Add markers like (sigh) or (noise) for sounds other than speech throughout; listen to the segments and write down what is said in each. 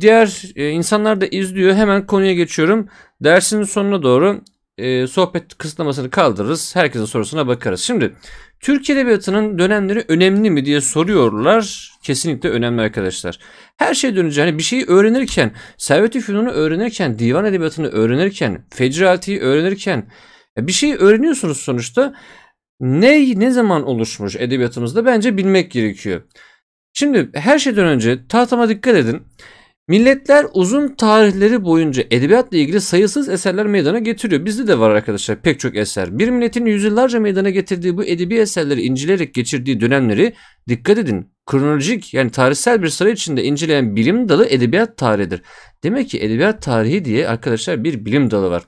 Diğer e, insanlar da izliyor. Hemen konuya geçiyorum. Dersin sonuna doğru e, sohbet kısıtlamasını kaldırırız. Herkesin sorusuna bakarız. Şimdi Türkiye Edebiyatı'nın dönemleri önemli mi diye soruyorlar. Kesinlikle önemli arkadaşlar. Her şey dönünce hani bir şeyi öğrenirken, Servet-i Fünun'u öğrenirken, Divan Edebiyatı'nı öğrenirken, Fecrati'yi öğrenirken e, bir şeyi öğreniyorsunuz sonuçta. Ne, ne zaman oluşmuş edebiyatımızda bence bilmek gerekiyor. Şimdi her şeyden önce tahtama dikkat edin. Milletler uzun tarihleri boyunca edebiyatla ilgili sayısız eserler meydana getiriyor. Bizde de var arkadaşlar pek çok eser. Bir milletin yüzyıllarca meydana getirdiği bu edebi eserleri inceleyerek geçirdiği dönemleri dikkat edin. Kronolojik yani tarihsel bir sıra içinde inceleyen bilim dalı edebiyat tarihidir. Demek ki edebiyat tarihi diye arkadaşlar bir bilim dalı var.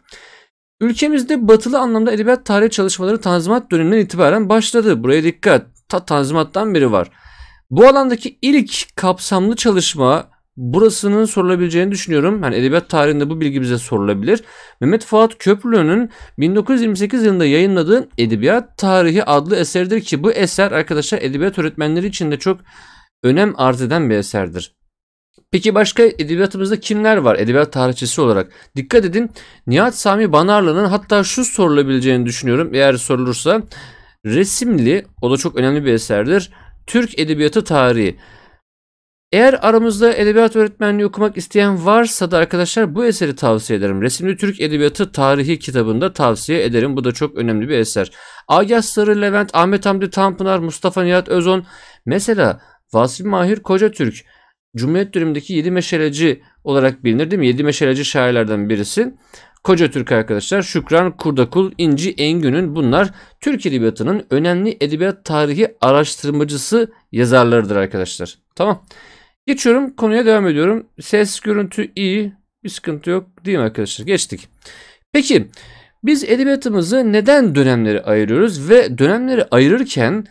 Ülkemizde batılı anlamda edebiyat tarihi çalışmaları Tanzimat döneminden itibaren başladı. Buraya dikkat. Ta Tanzimat'tan biri var. Bu alandaki ilk kapsamlı çalışma burasının sorulabileceğini düşünüyorum. Hani edebiyat tarihinde bu bilgi bize sorulabilir. Mehmet Fuat Köprülü'nün 1928 yılında yayınladığı Edebiyat Tarihi adlı eserdir ki bu eser arkadaşlar edebiyat öğretmenleri için de çok önem arz eden bir eserdir. Peki başka edebiyatımızda kimler var edebiyat tarihçisi olarak? Dikkat edin Nihat Sami Banarlı'nın hatta şu sorulabileceğini düşünüyorum eğer sorulursa. Resimli o da çok önemli bir eserdir. Türk Edebiyatı Tarihi. Eğer aramızda edebiyat öğretmenliği okumak isteyen varsa da arkadaşlar bu eseri tavsiye ederim. Resimli Türk Edebiyatı Tarihi kitabında tavsiye ederim. Bu da çok önemli bir eser. Agah Sarı, Levent, Ahmet Hamdi Tanpınar, Mustafa Nihat Özon. Mesela Vasif Mahir Koca Türk. Cumhuriyet dönemindeki 7 meşaleci olarak bilinir değil mi? 7 meşaleci şairlerden birisi. Koca Türk arkadaşlar Şükran Kurdakul, İnci Engün'ün bunlar Türk Edebiyatı'nın önemli edebiyat tarihi araştırmacısı yazarlarıdır arkadaşlar. Tamam. Geçiyorum konuya devam ediyorum. Ses görüntü iyi. Bir sıkıntı yok değil mi arkadaşlar? Geçtik. Peki biz edebiyatımızı neden dönemlere ayırıyoruz ve dönemleri ayırırken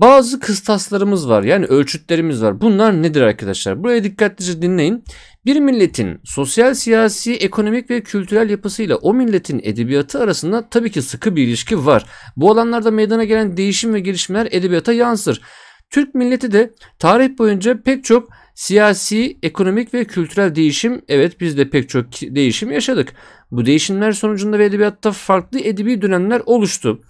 bazı kıstaslarımız var yani ölçütlerimiz var. Bunlar nedir arkadaşlar? Buraya dikkatlice dinleyin. Bir milletin sosyal, siyasi, ekonomik ve kültürel yapısıyla o milletin edebiyatı arasında tabii ki sıkı bir ilişki var. Bu alanlarda meydana gelen değişim ve gelişmeler edebiyata yansır. Türk milleti de tarih boyunca pek çok Siyasi, ekonomik ve kültürel değişim evet biz de pek çok değişim yaşadık. Bu değişimler sonucunda ve edebiyatta farklı edebi dönemler oluştu.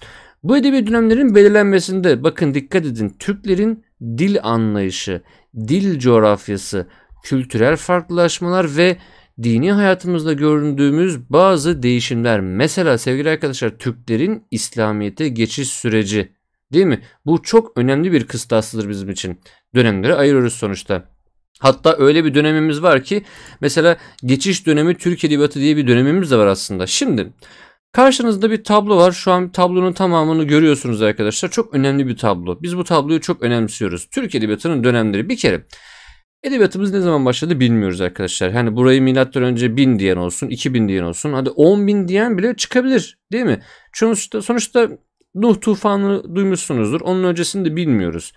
Bu edebi dönemlerin belirlenmesinde bakın dikkat edin Türklerin dil anlayışı, dil coğrafyası, kültürel farklılaşmalar ve dini hayatımızda göründüğümüz bazı değişimler. Mesela sevgili arkadaşlar Türklerin İslamiyet'e geçiş süreci değil mi? Bu çok önemli bir kıstasıdır bizim için. Dönemleri ayırıyoruz sonuçta. Hatta öyle bir dönemimiz var ki mesela geçiş dönemi Türk Edebiyatı diye bir dönemimiz de var aslında. Şimdi Karşınızda bir tablo var. Şu an tablonun tamamını görüyorsunuz arkadaşlar. Çok önemli bir tablo. Biz bu tabloyu çok önemsiyoruz. Türk Edebiyatı'nın dönemleri. Bir kere edebiyatımız ne zaman başladı bilmiyoruz arkadaşlar. Hani burayı milattan önce 1000 diyen olsun, 2000 diyen olsun. Hadi 10.000 diyen bile çıkabilir değil mi? Çünkü Sonuçta, sonuçta Nuh tufanını duymuşsunuzdur. Onun öncesini de bilmiyoruz.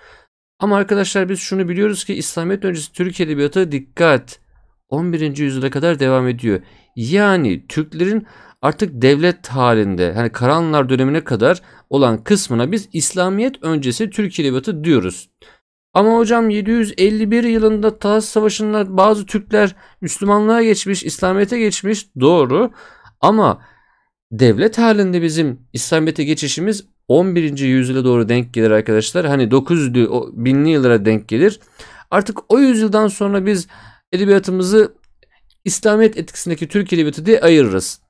Ama arkadaşlar biz şunu biliyoruz ki İslamiyet öncesi Türk edebiyatı dikkat 11. yüzyıla kadar devam ediyor. Yani Türklerin artık devlet halinde hani Karanlılar dönemine kadar olan kısmına biz İslamiyet öncesi Türk edebiyatı diyoruz. Ama hocam 751 yılında Talas Savaşı'nda bazı Türkler Müslümanlığa geçmiş, İslamiyet'e geçmiş doğru. Ama devlet halinde bizim İslamiyet'e geçişimiz 11. yüzyıla doğru denk gelir arkadaşlar. Hani 900'lü binli yıllara denk gelir. Artık o yüzyıldan sonra biz edebiyatımızı İslamiyet etkisindeki Türk edebiyatı diye ayırırız.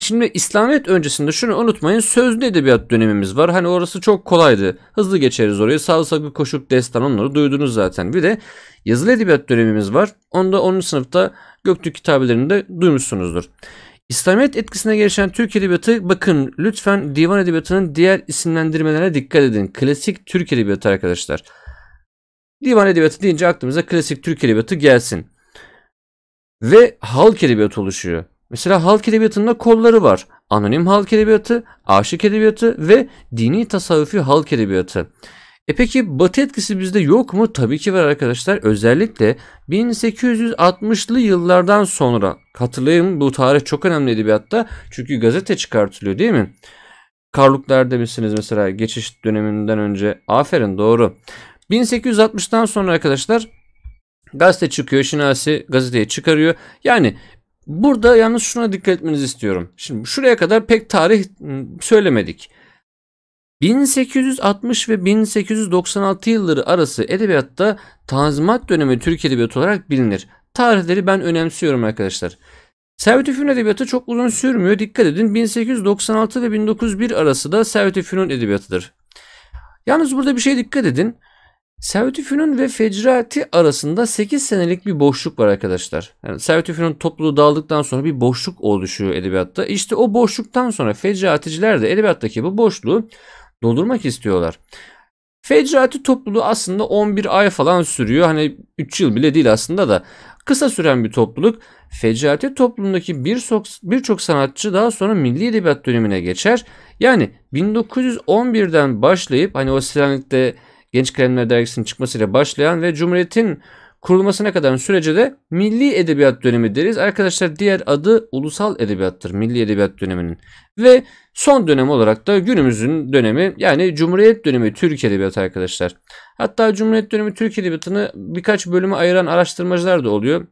Şimdi İslamiyet öncesinde şunu unutmayın sözlü edebiyat dönemimiz var. Hani orası çok kolaydı. Hızlı geçeriz oraya. Sağ sakı koşup destan onları duydunuz zaten. Bir de yazılı edebiyat dönemimiz var. Onda 10. sınıfta Göktürk kitabelerinde duymuşsunuzdur. İslamiyet etkisine gelişen Türk Edebiyatı bakın lütfen divan edebiyatının diğer isimlendirmelerine dikkat edin. Klasik Türk Edebiyatı arkadaşlar. Divan edebiyatı deyince aklımıza klasik Türk Edebiyatı gelsin. Ve halk edebiyatı oluşuyor. Mesela halk edebiyatında kolları var. Anonim halk edebiyatı, aşık edebiyatı ve dini tasavvufi halk edebiyatı. E peki batı etkisi bizde yok mu? Tabii ki var arkadaşlar. Özellikle 1860'lı yıllardan sonra hatırlayın bu tarih çok önemli edebiyatta. Çünkü gazete çıkartılıyor değil mi? Karluklar demişsiniz mesela geçiş döneminden önce. Aferin doğru. 1860'tan sonra arkadaşlar gazete çıkıyor. Şinasi gazeteye çıkarıyor. Yani burada yalnız şuna dikkat etmenizi istiyorum. Şimdi şuraya kadar pek tarih ıı, söylemedik. 1860 ve 1896 yılları arası edebiyatta Tanzimat dönemi Türk edebiyatı olarak bilinir. Tarihleri ben önemsiyorum arkadaşlar. servet Fünun edebiyatı çok uzun sürmüyor. Dikkat edin 1896 ve 1901 arası da servet Fünun edebiyatıdır. Yalnız burada bir şey dikkat edin. servet Fünun ve Fecrati arasında 8 senelik bir boşluk var arkadaşlar. Yani servet Fünun topluluğu dağıldıktan sonra bir boşluk oluşuyor edebiyatta. İşte o boşluktan sonra Fecrati'ciler de edebiyattaki bu boşluğu doldurmak istiyorlar. Fecrati topluluğu aslında 11 ay falan sürüyor. Hani 3 yıl bile değil aslında da kısa süren bir topluluk. Fecrati toplumundaki birçok birçok sanatçı daha sonra Milli Edebiyat dönemine geçer. Yani 1911'den başlayıp hani o Selanik'te Genç Kalemler Dergisi'nin çıkmasıyla başlayan ve Cumhuriyet'in kurulmasına kadar sürece de milli edebiyat dönemi deriz. Arkadaşlar diğer adı ulusal edebiyattır milli edebiyat döneminin. Ve son dönem olarak da günümüzün dönemi yani Cumhuriyet dönemi Türk edebiyatı arkadaşlar. Hatta Cumhuriyet dönemi Türk edebiyatını birkaç bölüme ayıran araştırmacılar da oluyor.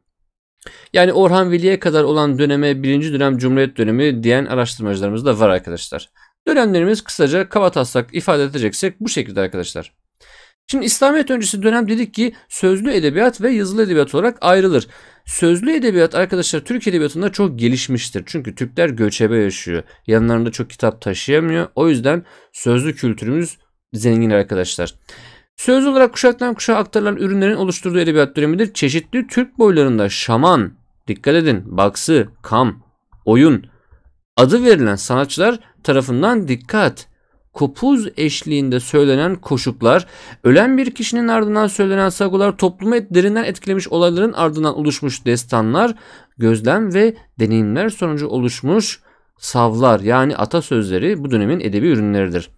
Yani Orhan Veli'ye kadar olan döneme birinci dönem Cumhuriyet dönemi diyen araştırmacılarımız da var arkadaşlar. Dönemlerimiz kısaca kaba taslak ifade edeceksek bu şekilde arkadaşlar. Şimdi İslamiyet öncesi dönem dedik ki sözlü edebiyat ve yazılı edebiyat olarak ayrılır. Sözlü edebiyat arkadaşlar Türk edebiyatında çok gelişmiştir. Çünkü Türkler göçebe yaşıyor. Yanlarında çok kitap taşıyamıyor. O yüzden sözlü kültürümüz zengin arkadaşlar. Sözlü olarak kuşaktan kuşağa aktarılan ürünlerin oluşturduğu edebiyat dönemidir. Çeşitli Türk boylarında şaman, dikkat edin, baksı, kam, oyun adı verilen sanatçılar tarafından dikkat kopuz eşliğinde söylenen koşuklar, ölen bir kişinin ardından söylenen sagular, toplumu derinden etkilemiş olayların ardından oluşmuş destanlar, gözlem ve deneyimler sonucu oluşmuş savlar yani atasözleri bu dönemin edebi ürünleridir.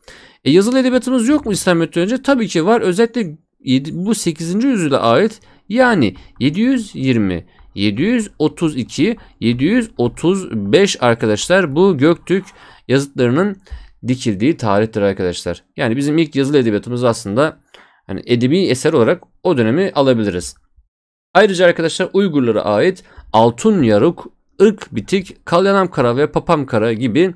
E, yazılı edebiyatımız yok mu İslamiyet'ten önce? Tabii ki var. Özellikle 7, bu 8. yüzyıla ait yani 720 732 735 arkadaşlar bu Göktürk yazıtlarının dikildiği tarihtir arkadaşlar. Yani bizim ilk yazılı edebiyatımız aslında hani edebi eser olarak o dönemi alabiliriz. Ayrıca arkadaşlar Uygurlara ait Altun Yaruk, Irk Bitik, Kalyanam Kara ve Papam Kara gibi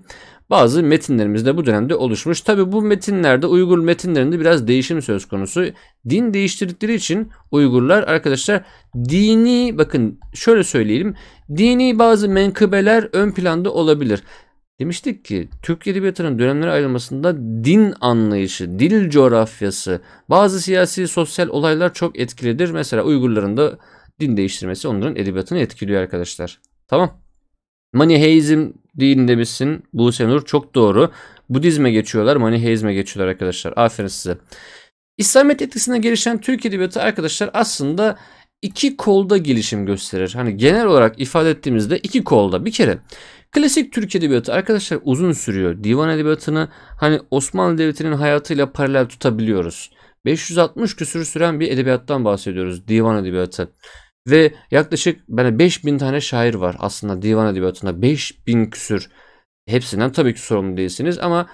bazı metinlerimiz de bu dönemde oluşmuş. Tabi bu metinlerde Uygur metinlerinde biraz değişim söz konusu. Din değiştirdikleri için Uygurlar arkadaşlar dini bakın şöyle söyleyelim. Dini bazı menkıbeler ön planda olabilir. Demiştik ki Türk Edebiyatı'nın dönemlere ayrılmasında din anlayışı, dil coğrafyası, bazı siyasi sosyal olaylar çok etkilidir. Mesela Uygurların da din değiştirmesi onların edebiyatını etkiliyor arkadaşlar. Tamam. Maniheizm din demişsin. Buse Nur çok doğru. Budizme geçiyorlar, Maniheizme geçiyorlar arkadaşlar. Aferin size. İslamiyet etkisine gelişen Türk Edebiyatı arkadaşlar aslında iki kolda gelişim gösterir. Hani genel olarak ifade ettiğimizde iki kolda. Bir kere Klasik Türk Edebiyatı arkadaşlar uzun sürüyor. Divan Edebiyatı'nı hani Osmanlı Devleti'nin hayatıyla paralel tutabiliyoruz. 560 küsür süren bir edebiyattan bahsediyoruz. Divan Edebiyatı. Ve yaklaşık yani 5000 tane şair var aslında divan edebiyatında 5000 küsür. Hepsinden tabii ki sorumlu değilsiniz ama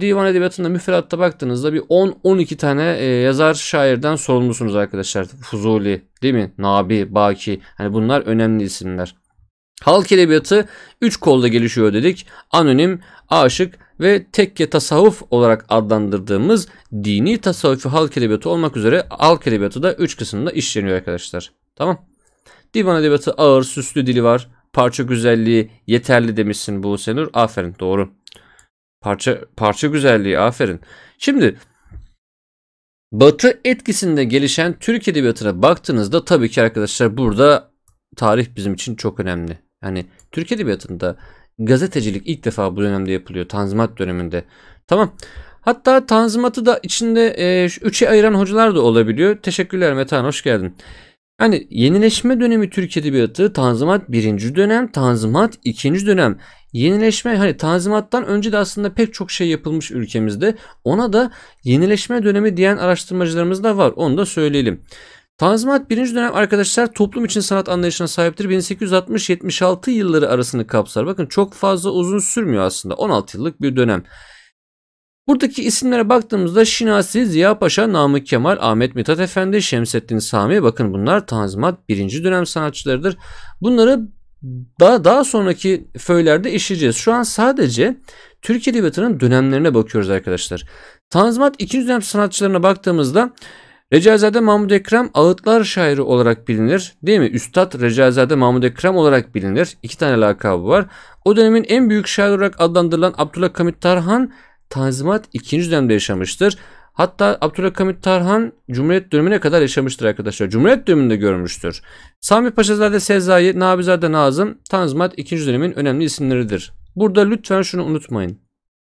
divan edebiyatında müfredatta baktığınızda bir 10-12 tane e, yazar şairden sorumlusunuz arkadaşlar. Fuzuli değil mi? Nabi, Baki. Hani bunlar önemli isimler. Halk edebiyatı 3 kolda gelişiyor dedik. Anonim, aşık ve tekke tasavvuf olarak adlandırdığımız dini tasavvufu halk edebiyatı olmak üzere halk edebiyatı da 3 kısımda işleniyor arkadaşlar. Tamam. Divan edebiyatı ağır, süslü dili var. Parça güzelliği yeterli demişsin bu Senur. Aferin doğru. Parça parça güzelliği aferin. Şimdi Batı etkisinde gelişen Türk edebiyatına baktığınızda tabii ki arkadaşlar burada tarih bizim için çok önemli. Yani Türk Edebiyatı'nda gazetecilik ilk defa bu dönemde yapılıyor. Tanzimat döneminde. Tamam. Hatta Tanzimat'ı da içinde e, üçe ayıran hocalar da olabiliyor. Teşekkürler Metehan hoş geldin. Yani yenileşme dönemi Türk Edebiyatı, Tanzimat birinci dönem, Tanzimat ikinci dönem. Yenileşme hani Tanzimat'tan önce de aslında pek çok şey yapılmış ülkemizde. Ona da yenileşme dönemi diyen araştırmacılarımız da var. Onu da söyleyelim. Tanzimat birinci dönem arkadaşlar toplum için sanat anlayışına sahiptir. 1860-76 yılları arasını kapsar. Bakın çok fazla uzun sürmüyor aslında. 16 yıllık bir dönem. Buradaki isimlere baktığımızda Şinasi, Ziya Paşa, Namık Kemal, Ahmet Mithat Efendi, Şemsettin Sami bakın bunlar Tanzimat birinci dönem sanatçılarıdır. Bunları daha, daha sonraki föylerde işleyeceğiz. Şu an sadece Türk Edebiyatı'nın dönemlerine bakıyoruz arkadaşlar. Tanzimat ikinci dönem sanatçılarına baktığımızda Recaizade Mahmud Ekrem ağıtlar şairi olarak bilinir değil mi? Üstad Recaizade Mahmud Ekrem olarak bilinir. İki tane lakabı var. O dönemin en büyük şair olarak adlandırılan Abdullah Kamit Tarhan Tanzimat ikinci dönemde yaşamıştır. Hatta Abdullah Kamit Tarhan Cumhuriyet dönemine kadar yaşamıştır arkadaşlar. Cumhuriyet döneminde görmüştür. Sami Paşazade Sezai, Nabizade Nazım Tanzimat ikinci dönemin önemli isimleridir. Burada lütfen şunu unutmayın.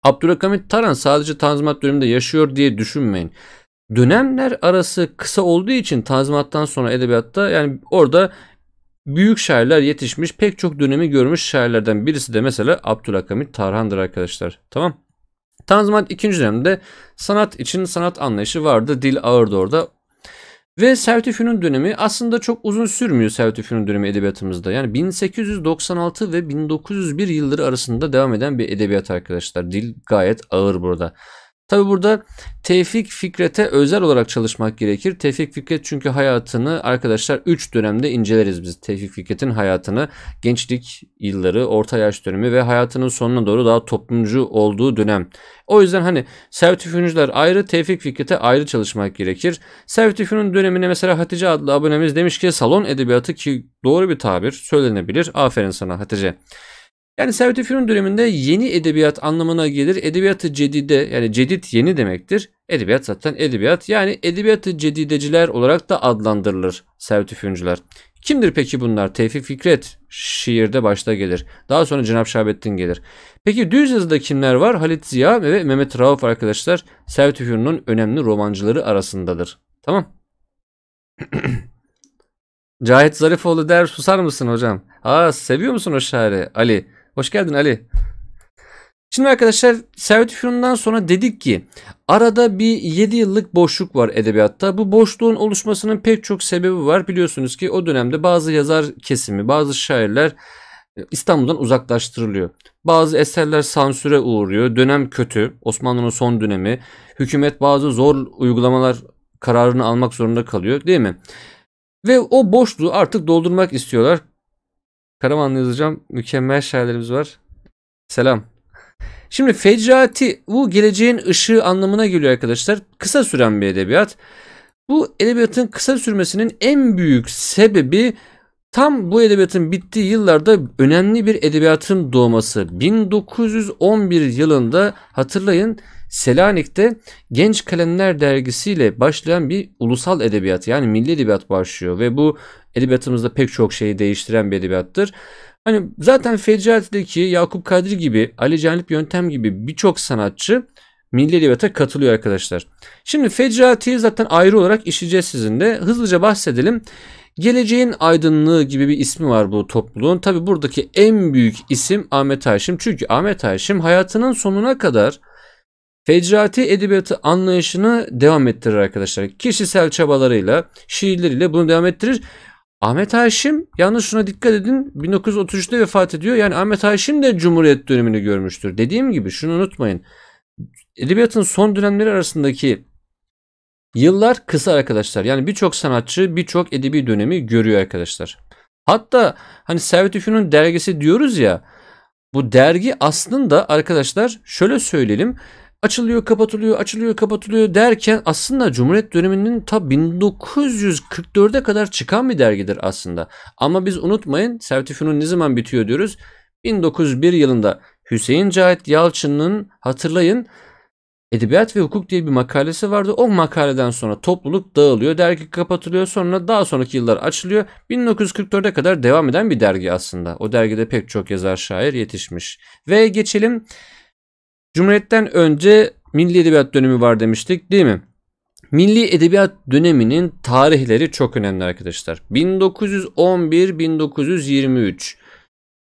Abdülhakamit Tarhan sadece Tanzimat döneminde yaşıyor diye düşünmeyin dönemler arası kısa olduğu için Tanzimat'tan sonra edebiyatta yani orada büyük şairler yetişmiş pek çok dönemi görmüş şairlerden birisi de mesela Abdülhakamit Tarhan'dır arkadaşlar. Tamam. Tanzimat ikinci dönemde sanat için sanat anlayışı vardı. Dil ağırdı orada. Ve Servet i Fünun dönemi aslında çok uzun sürmüyor Servet i Fünun dönemi edebiyatımızda. Yani 1896 ve 1901 yılları arasında devam eden bir edebiyat arkadaşlar. Dil gayet ağır burada. Tabi burada Tevfik Fikret'e özel olarak çalışmak gerekir. Tevfik Fikret çünkü hayatını arkadaşlar 3 dönemde inceleriz biz. Tevfik Fikret'in hayatını gençlik yılları, orta yaş dönemi ve hayatının sonuna doğru daha toplumcu olduğu dönem. O yüzden hani Servet Üfünücüler ayrı, Tevfik Fikret'e ayrı çalışmak gerekir. Servet Üfün'ün dönemine mesela Hatice adlı abonemiz demiş ki salon edebiyatı ki doğru bir tabir söylenebilir. Aferin sana Hatice. Yani Servet-i Fünun döneminde yeni edebiyat anlamına gelir. Edebiyatı cedide yani cedit yeni demektir. Edebiyat zaten edebiyat. Yani edebiyatı cedideciler olarak da adlandırılır Servet-i Fünuncular. Kimdir peki bunlar? Tevfik Fikret şiirde başta gelir. Daha sonra Cenab-ı Şahabettin gelir. Peki düz yazıda kimler var? Halit Ziya ve Mehmet Rauf arkadaşlar Servet-i Fünun'un önemli romancıları arasındadır. Tamam. (clears throat) Cahit Zarifoğlu der susar mısın hocam? Aa seviyor musun o şairi Ali? Hoş geldin Ali. Şimdi arkadaşlar Servet Fünun'dan sonra dedik ki arada bir 7 yıllık boşluk var edebiyatta. Bu boşluğun oluşmasının pek çok sebebi var. Biliyorsunuz ki o dönemde bazı yazar kesimi, bazı şairler e, İstanbul'dan uzaklaştırılıyor. Bazı eserler sansüre uğruyor. Dönem kötü. Osmanlı'nın son dönemi. Hükümet bazı zor uygulamalar kararını almak zorunda kalıyor değil mi? Ve o boşluğu artık doldurmak istiyorlar. Karamanlı yazacağım. Mükemmel şairlerimiz var. Selam. Şimdi fecrati bu geleceğin ışığı anlamına geliyor arkadaşlar. Kısa süren bir edebiyat. Bu edebiyatın kısa sürmesinin en büyük sebebi tam bu edebiyatın bittiği yıllarda önemli bir edebiyatın doğması. 1911 yılında hatırlayın Selanik'te Genç Kalemler dergisiyle başlayan bir ulusal edebiyat yani milli edebiyat başlıyor ve bu edebiyatımızda pek çok şeyi değiştiren bir edebiyattır. Hani zaten Fecaat'teki Yakup Kadri gibi, Ali Canip Yöntem gibi birçok sanatçı milli edebiyata katılıyor arkadaşlar. Şimdi Fecaat'i zaten ayrı olarak işleyeceğiz sizinle. Hızlıca bahsedelim. Geleceğin Aydınlığı gibi bir ismi var bu topluluğun. Tabi buradaki en büyük isim Ahmet Haşim. Çünkü Ahmet Haşim hayatının sonuna kadar Fecrati edebiyatı anlayışını devam ettirir arkadaşlar. Kişisel çabalarıyla, şiirleriyle bunu devam ettirir. Ahmet Haşim yalnız şuna dikkat edin 1933'te vefat ediyor. Yani Ahmet Haşim de Cumhuriyet dönemini görmüştür. Dediğim gibi şunu unutmayın. Edebiyatın son dönemleri arasındaki yıllar kısa arkadaşlar. Yani birçok sanatçı birçok edebi dönemi görüyor arkadaşlar. Hatta hani Servet Üfü'nün dergisi diyoruz ya. Bu dergi aslında arkadaşlar şöyle söyleyelim açılıyor kapatılıyor açılıyor kapatılıyor derken aslında Cumhuriyet döneminin ta 1944'e kadar çıkan bir dergidir aslında. Ama biz unutmayın Servet-i Fünun ne zaman bitiyor diyoruz. 1901 yılında Hüseyin Cahit Yalçın'ın hatırlayın Edebiyat ve Hukuk diye bir makalesi vardı. O makaleden sonra topluluk dağılıyor, dergi kapatılıyor. Sonra daha sonraki yıllar açılıyor. 1944'e kadar devam eden bir dergi aslında. O dergide pek çok yazar şair yetişmiş. Ve geçelim Cumhuriyetten önce milli edebiyat dönemi var demiştik değil mi? Milli Edebiyat döneminin tarihleri çok önemli arkadaşlar. 1911-1923.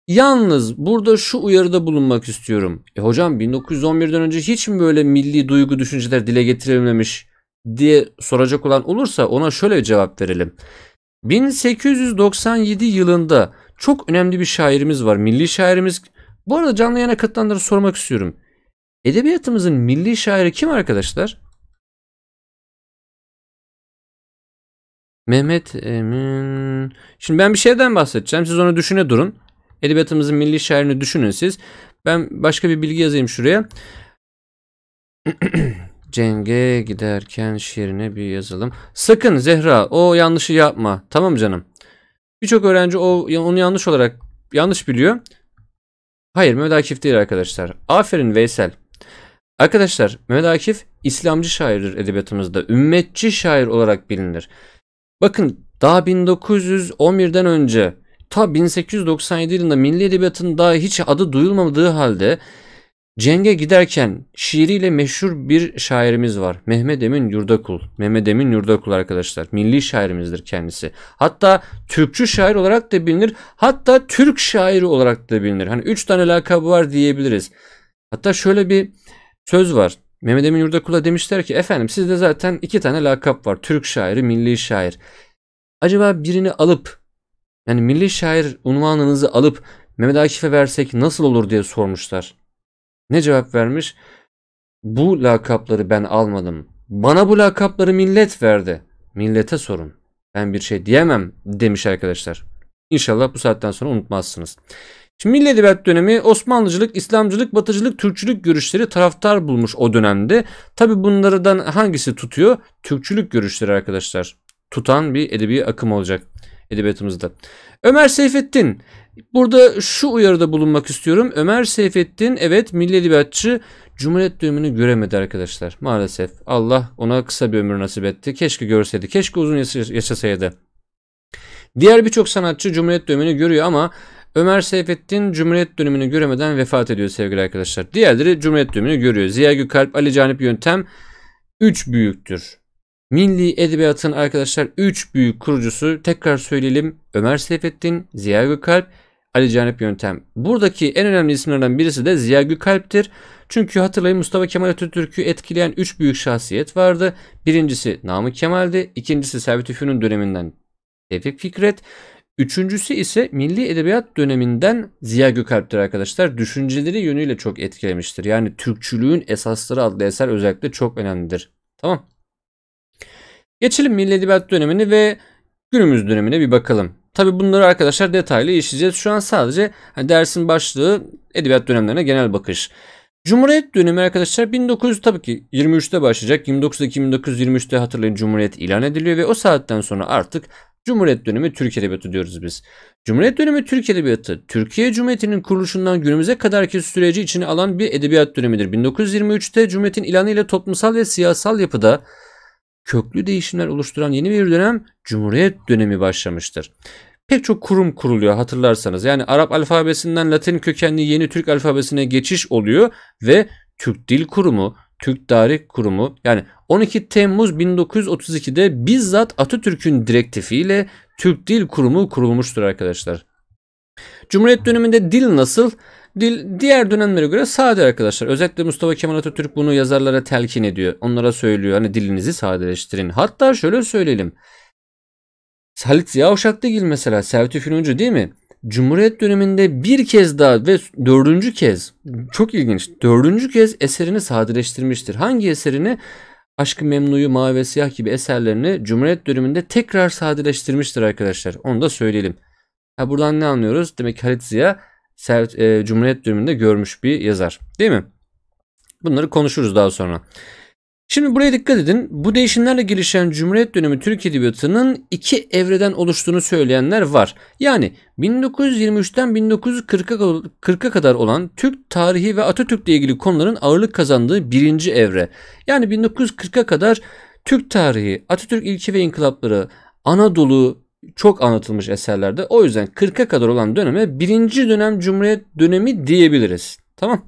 Yalnız burada şu uyarıda bulunmak istiyorum. E hocam 1911'den önce hiç mi böyle milli duygu düşünceler dile getirilmemiş diye soracak olan olursa ona şöyle cevap verelim. 1897 yılında çok önemli bir şairimiz var. Milli şairimiz. Bu arada canlı yayına katılanları sormak istiyorum. Edebiyatımızın milli şairi kim arkadaşlar? Mehmet Emin. Şimdi ben bir şeyden bahsedeceğim. Siz onu düşüne durun. Edebiyatımızın milli şairini düşünün siz. Ben başka bir bilgi yazayım şuraya. (clears throat) Cenge giderken şiirine bir yazalım. Sakın Zehra o yanlışı yapma. Tamam canım. Birçok öğrenci o onu yanlış olarak yanlış biliyor. Hayır Mehmet Akif değil arkadaşlar. Aferin Veysel. Arkadaşlar Mehmet Akif İslamcı şairdir edebiyatımızda. Ümmetçi şair olarak bilinir. Bakın daha 1911'den önce ta 1897 yılında milli edebiyatın daha hiç adı duyulmadığı halde Cenge giderken şiiriyle meşhur bir şairimiz var. Mehmet Emin Yurdakul. Mehmet Emin Yurdakul arkadaşlar. Milli şairimizdir kendisi. Hatta Türkçü şair olarak da bilinir. Hatta Türk şairi olarak da bilinir. Hani üç tane lakabı var diyebiliriz. Hatta şöyle bir söz var. Mehmet Emin Yurdakul'a demişler ki efendim sizde zaten iki tane lakap var. Türk şairi, milli şair. Acaba birini alıp yani milli şair unvanınızı alıp Mehmet Akif'e versek nasıl olur diye sormuşlar. Ne cevap vermiş? Bu lakapları ben almadım. Bana bu lakapları millet verdi. Millete sorun. Ben bir şey diyemem demiş arkadaşlar. İnşallah bu saatten sonra unutmazsınız. Şimdi Milli Edebiyat dönemi Osmanlıcılık, İslamcılık, Batıcılık, Türkçülük görüşleri taraftar bulmuş o dönemde. Tabi bunlardan hangisi tutuyor? Türkçülük görüşleri arkadaşlar. Tutan bir edebi akım olacak edebiyatımızda. Ömer Seyfettin. Burada şu uyarıda bulunmak istiyorum. Ömer Seyfettin evet milli edebiyatçı Cumhuriyet dönemini göremedi arkadaşlar. Maalesef Allah ona kısa bir ömür nasip etti. Keşke görseydi. Keşke uzun yaşasaydı. Diğer birçok sanatçı Cumhuriyet dönemini görüyor ama Ömer Seyfettin Cumhuriyet dönemini göremeden vefat ediyor sevgili arkadaşlar. Diğerleri Cumhuriyet dönemini görüyor. Ziya Gökalp, Ali Canip Yöntem 3 büyüktür. Milli Edebiyat'ın arkadaşlar 3 büyük kurucusu tekrar söyleyelim. Ömer Seyfettin, Ziya Gökalp, Ali Canip Yöntem. Buradaki en önemli isimlerden birisi de Ziya Gökalp'tir. Çünkü hatırlayın Mustafa Kemal Atatürk'ü etkileyen 3 büyük şahsiyet vardı. Birincisi Namık Kemal'di. ikincisi Servet Üfün'ün döneminden Tevfik Fikret. Üçüncüsü ise milli edebiyat döneminden Ziya Gökalp'tir arkadaşlar. Düşünceleri yönüyle çok etkilemiştir. Yani Türkçülüğün Esasları adlı eser özellikle çok önemlidir. Tamam. Geçelim milli edebiyat dönemini ve günümüz dönemine bir bakalım. Tabi bunları arkadaşlar detaylı işleyeceğiz. Şu an sadece hani dersin başlığı edebiyat dönemlerine genel bakış. Cumhuriyet dönemi arkadaşlar 1900 tabii ki 23'te başlayacak. 29 1923'te hatırlayın Cumhuriyet ilan ediliyor ve o saatten sonra artık Cumhuriyet dönemi Türk Edebiyatı diyoruz biz. Cumhuriyet dönemi Türk Edebiyatı, Türkiye Cumhuriyeti'nin kuruluşundan günümüze kadarki süreci içine alan bir edebiyat dönemidir. 1923'te Cumhuriyet'in ilanıyla toplumsal ve siyasal yapıda köklü değişimler oluşturan yeni bir dönem Cumhuriyet dönemi başlamıştır. Pek çok kurum kuruluyor hatırlarsanız. Yani Arap alfabesinden Latin kökenli yeni Türk alfabesine geçiş oluyor ve Türk Dil Kurumu, Türk Tarih Kurumu yani 12 Temmuz 1932'de bizzat Atatürk'ün direktifiyle Türk Dil Kurumu kurulmuştur arkadaşlar. Cumhuriyet döneminde dil nasıl? Dil diğer dönemlere göre sade arkadaşlar. Özellikle Mustafa Kemal Atatürk bunu yazarlara telkin ediyor. Onlara söylüyor hani dilinizi sadeleştirin. Hatta şöyle söyleyelim. Halit Ziya Uşaklıgil mesela Servet Fünuncu değil mi? Cumhuriyet döneminde bir kez daha ve dördüncü kez çok ilginç dördüncü kez eserini sadeleştirmiştir. Hangi eserini? Aşkı Memnu'yu, Mavi ve Siyah gibi eserlerini Cumhuriyet döneminde tekrar sadeleştirmiştir arkadaşlar. Onu da söyleyelim. Ha, buradan ne anlıyoruz? Demek ki Halit Ziya e, Cumhuriyet döneminde görmüş bir yazar. Değil mi? Bunları konuşuruz daha sonra. Şimdi buraya dikkat edin. Bu değişimlerle gelişen Cumhuriyet dönemi Türk Edebiyatı'nın iki evreden oluştuğunu söyleyenler var. Yani 1923'ten 1940'a kadar olan Türk tarihi ve Atatürk'le ilgili konuların ağırlık kazandığı birinci evre. Yani 1940'a kadar Türk tarihi, Atatürk ilki ve inkılapları, Anadolu çok anlatılmış eserlerde. O yüzden 40'a kadar olan döneme birinci dönem Cumhuriyet dönemi diyebiliriz. Tamam.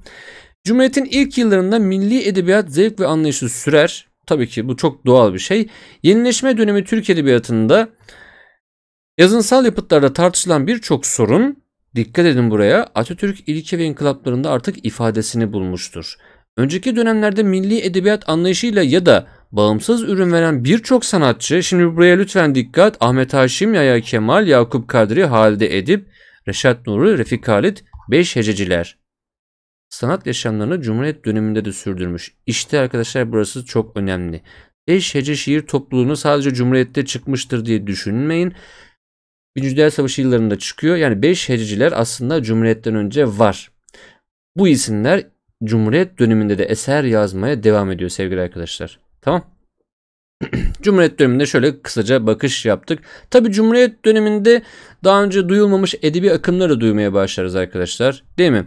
Cumhuriyet'in ilk yıllarında milli edebiyat zevk ve anlayışı sürer. Tabii ki bu çok doğal bir şey. Yenileşme dönemi Türk edebiyatında yazınsal yapıtlarda tartışılan birçok sorun dikkat edin buraya Atatürk ilke ve inkılaplarında artık ifadesini bulmuştur. Önceki dönemlerde milli edebiyat anlayışıyla ya da bağımsız ürün veren birçok sanatçı şimdi buraya lütfen dikkat Ahmet Haşim, Yahya Kemal, Yakup Kadri, Halide Edip, Reşat Nuri, Refik Halit, beş hececiler sanat yaşamlarını Cumhuriyet döneminde de sürdürmüş. İşte arkadaşlar burası çok önemli. Beş hece şiir topluluğunu sadece Cumhuriyet'te çıkmıştır diye düşünmeyin. Birinci Dünya Savaşı yıllarında çıkıyor. Yani beş hececiler aslında Cumhuriyet'ten önce var. Bu isimler Cumhuriyet döneminde de eser yazmaya devam ediyor sevgili arkadaşlar. Tamam. (clears throat) Cumhuriyet döneminde şöyle kısaca bakış yaptık. Tabi Cumhuriyet döneminde daha önce duyulmamış edebi akımları duymaya başlarız arkadaşlar. Değil mi?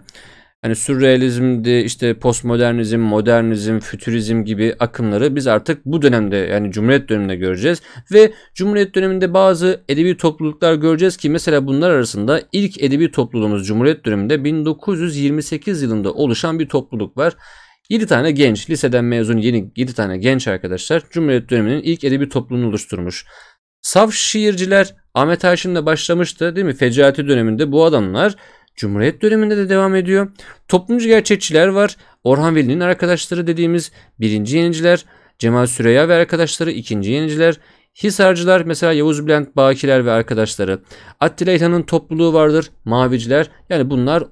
Hani sürrealizmdi, işte postmodernizm, modernizm, fütürizm gibi akımları biz artık bu dönemde yani Cumhuriyet döneminde göreceğiz. Ve Cumhuriyet döneminde bazı edebi topluluklar göreceğiz ki mesela bunlar arasında ilk edebi topluluğumuz Cumhuriyet döneminde 1928 yılında oluşan bir topluluk var. 7 tane genç, liseden mezun yeni 7 tane genç arkadaşlar Cumhuriyet döneminin ilk edebi topluluğunu oluşturmuş. Saf şiirciler Ahmet Haşim'le başlamıştı değil mi? Fecaati döneminde bu adamlar Cumhuriyet döneminde de devam ediyor. Toplumcu gerçekçiler var. Orhan Veli'nin arkadaşları dediğimiz birinci yeniciler. Cemal Süreya ve arkadaşları ikinci yeniciler. Hisarcılar mesela Yavuz Bülent Bakiler ve arkadaşları. Attila İlhan'ın topluluğu vardır. Maviciler yani bunlar